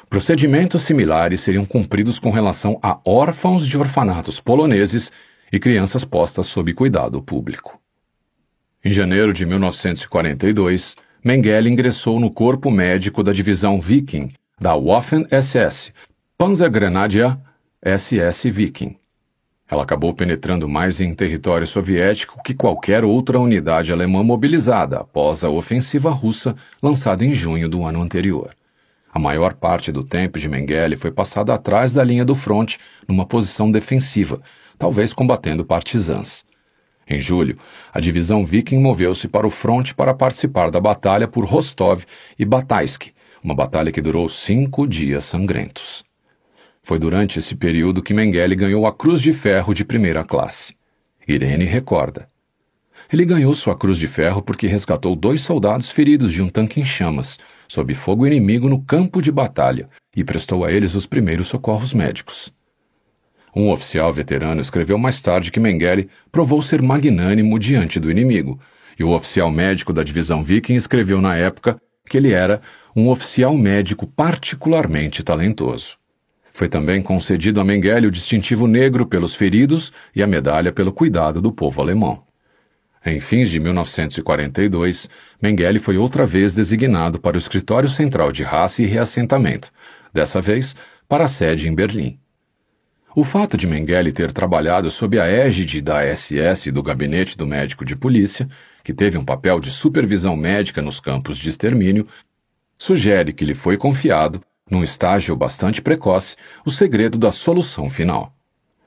Procedimentos similares seriam cumpridos com relação a órfãos de orfanatos poloneses e crianças postas sob cuidado público. Em janeiro de 1942, Mengele ingressou no Corpo Médico da Divisão Viking, da Waffen-SS, Panzergrenadier SS Viking. Ela acabou penetrando mais em território soviético que qualquer outra unidade alemã mobilizada após a ofensiva russa lançada em junho do ano anterior. A maior parte do tempo de Mengele foi passada atrás da linha do fronte, numa posição defensiva, talvez combatendo partisans. Em julho, a divisão Viking moveu-se para o fronte para participar da batalha por Rostov e Bataisk, uma batalha que durou cinco dias sangrentos. Foi durante esse período que Mengele ganhou a Cruz de Ferro de primeira classe. Irene recorda. Ele ganhou sua Cruz de Ferro porque resgatou dois soldados feridos de um tanque em chamas, sob fogo inimigo no campo de batalha, e prestou a eles os primeiros socorros médicos. Um oficial veterano escreveu mais tarde que Mengele provou ser magnânimo diante do inimigo, e o oficial médico da divisão Viking escreveu na época que ele era um oficial médico particularmente talentoso. Foi também concedido a Mengele o distintivo negro pelos feridos e a medalha pelo cuidado do povo alemão. Em fins de 1942, Mengele foi outra vez designado para o Escritório Central de Raça e Reassentamento, dessa vez para a sede em Berlim. O fato de Mengele ter trabalhado sob a égide da SS e do gabinete do médico de polícia, que teve um papel de supervisão médica nos campos de extermínio, sugere que lhe foi confiado, num estágio bastante precoce, o segredo da solução final.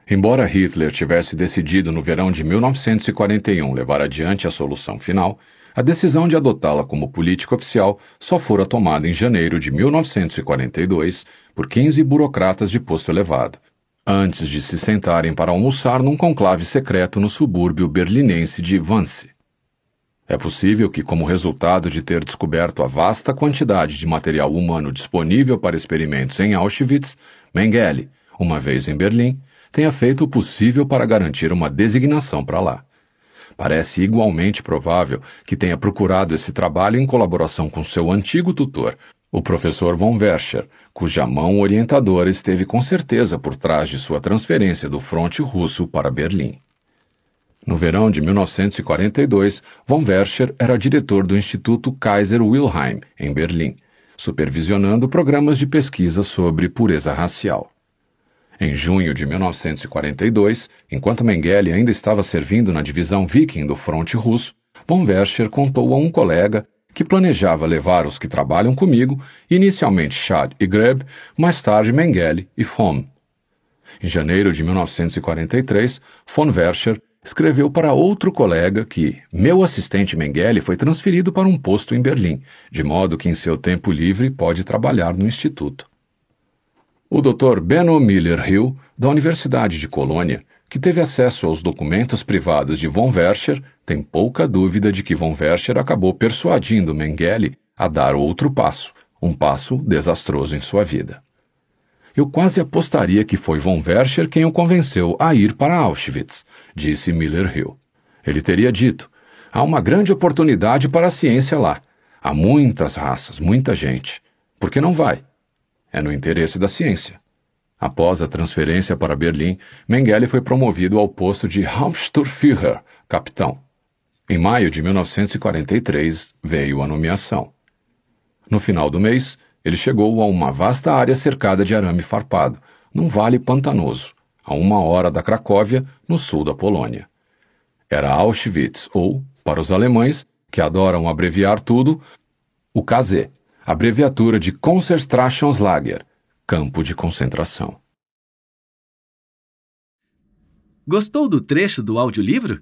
Embora Hitler tivesse decidido no verão de 1941 levar adiante a solução final, a decisão de adotá-la como política oficial só fora tomada em janeiro de 1942 por 15 burocratas de posto elevado, antes de se sentarem para almoçar num conclave secreto no subúrbio berlinense de Wannsee. É possível que, como resultado de ter descoberto a vasta quantidade de material humano disponível para experimentos em Auschwitz, Mengele, uma vez em Berlim, tenha feito o possível para garantir uma designação para lá. Parece igualmente provável que tenha procurado esse trabalho em colaboração com seu antigo tutor, o professor von Verscher, cuja mão orientadora esteve com certeza por trás de sua transferência do fronte russo para Berlim. No verão de 1942, von Verscher era diretor do Instituto Kaiser Wilhelm, em Berlim, supervisionando programas de pesquisa sobre pureza racial. Em junho de 1942, enquanto Mengele ainda estava servindo na divisão Viking do fronte russo, von Verscher contou a um colega que planejava levar os que trabalham comigo, inicialmente Chad e Greb, mais tarde Mengele e Fon. Em janeiro de 1943, von Verscher escreveu para outro colega que meu assistente Mengele foi transferido para um posto em Berlim, de modo que em seu tempo livre pode trabalhar no instituto. O Dr. Benno Miller Hill, da Universidade de Colônia, que teve acesso aos documentos privados de von Verscher, tem pouca dúvida de que von Verscher acabou persuadindo Mengele a dar outro passo, um passo desastroso em sua vida. Eu quase apostaria que foi von Verscher quem o convenceu a ir para Auschwitz, disse Miller Hill. Ele teria dito: há uma grande oportunidade para a ciência lá. Há muitas raças, muita gente. Por que não vai? É no interesse da ciência. Após a transferência para Berlim, Mengele foi promovido ao posto de Hauptsturmführer, capitão. Em maio de 1943 veio a nomeação. No final do mês, ele chegou a uma vasta área cercada de arame farpado, num vale pantanoso, a uma hora da Cracóvia, no sul da Polônia. Era Auschwitz, ou, para os alemães, que adoram abreviar tudo, o KZ, abreviatura de Konzentrationslager, campo de concentração. Gostou do trecho do audiolivro?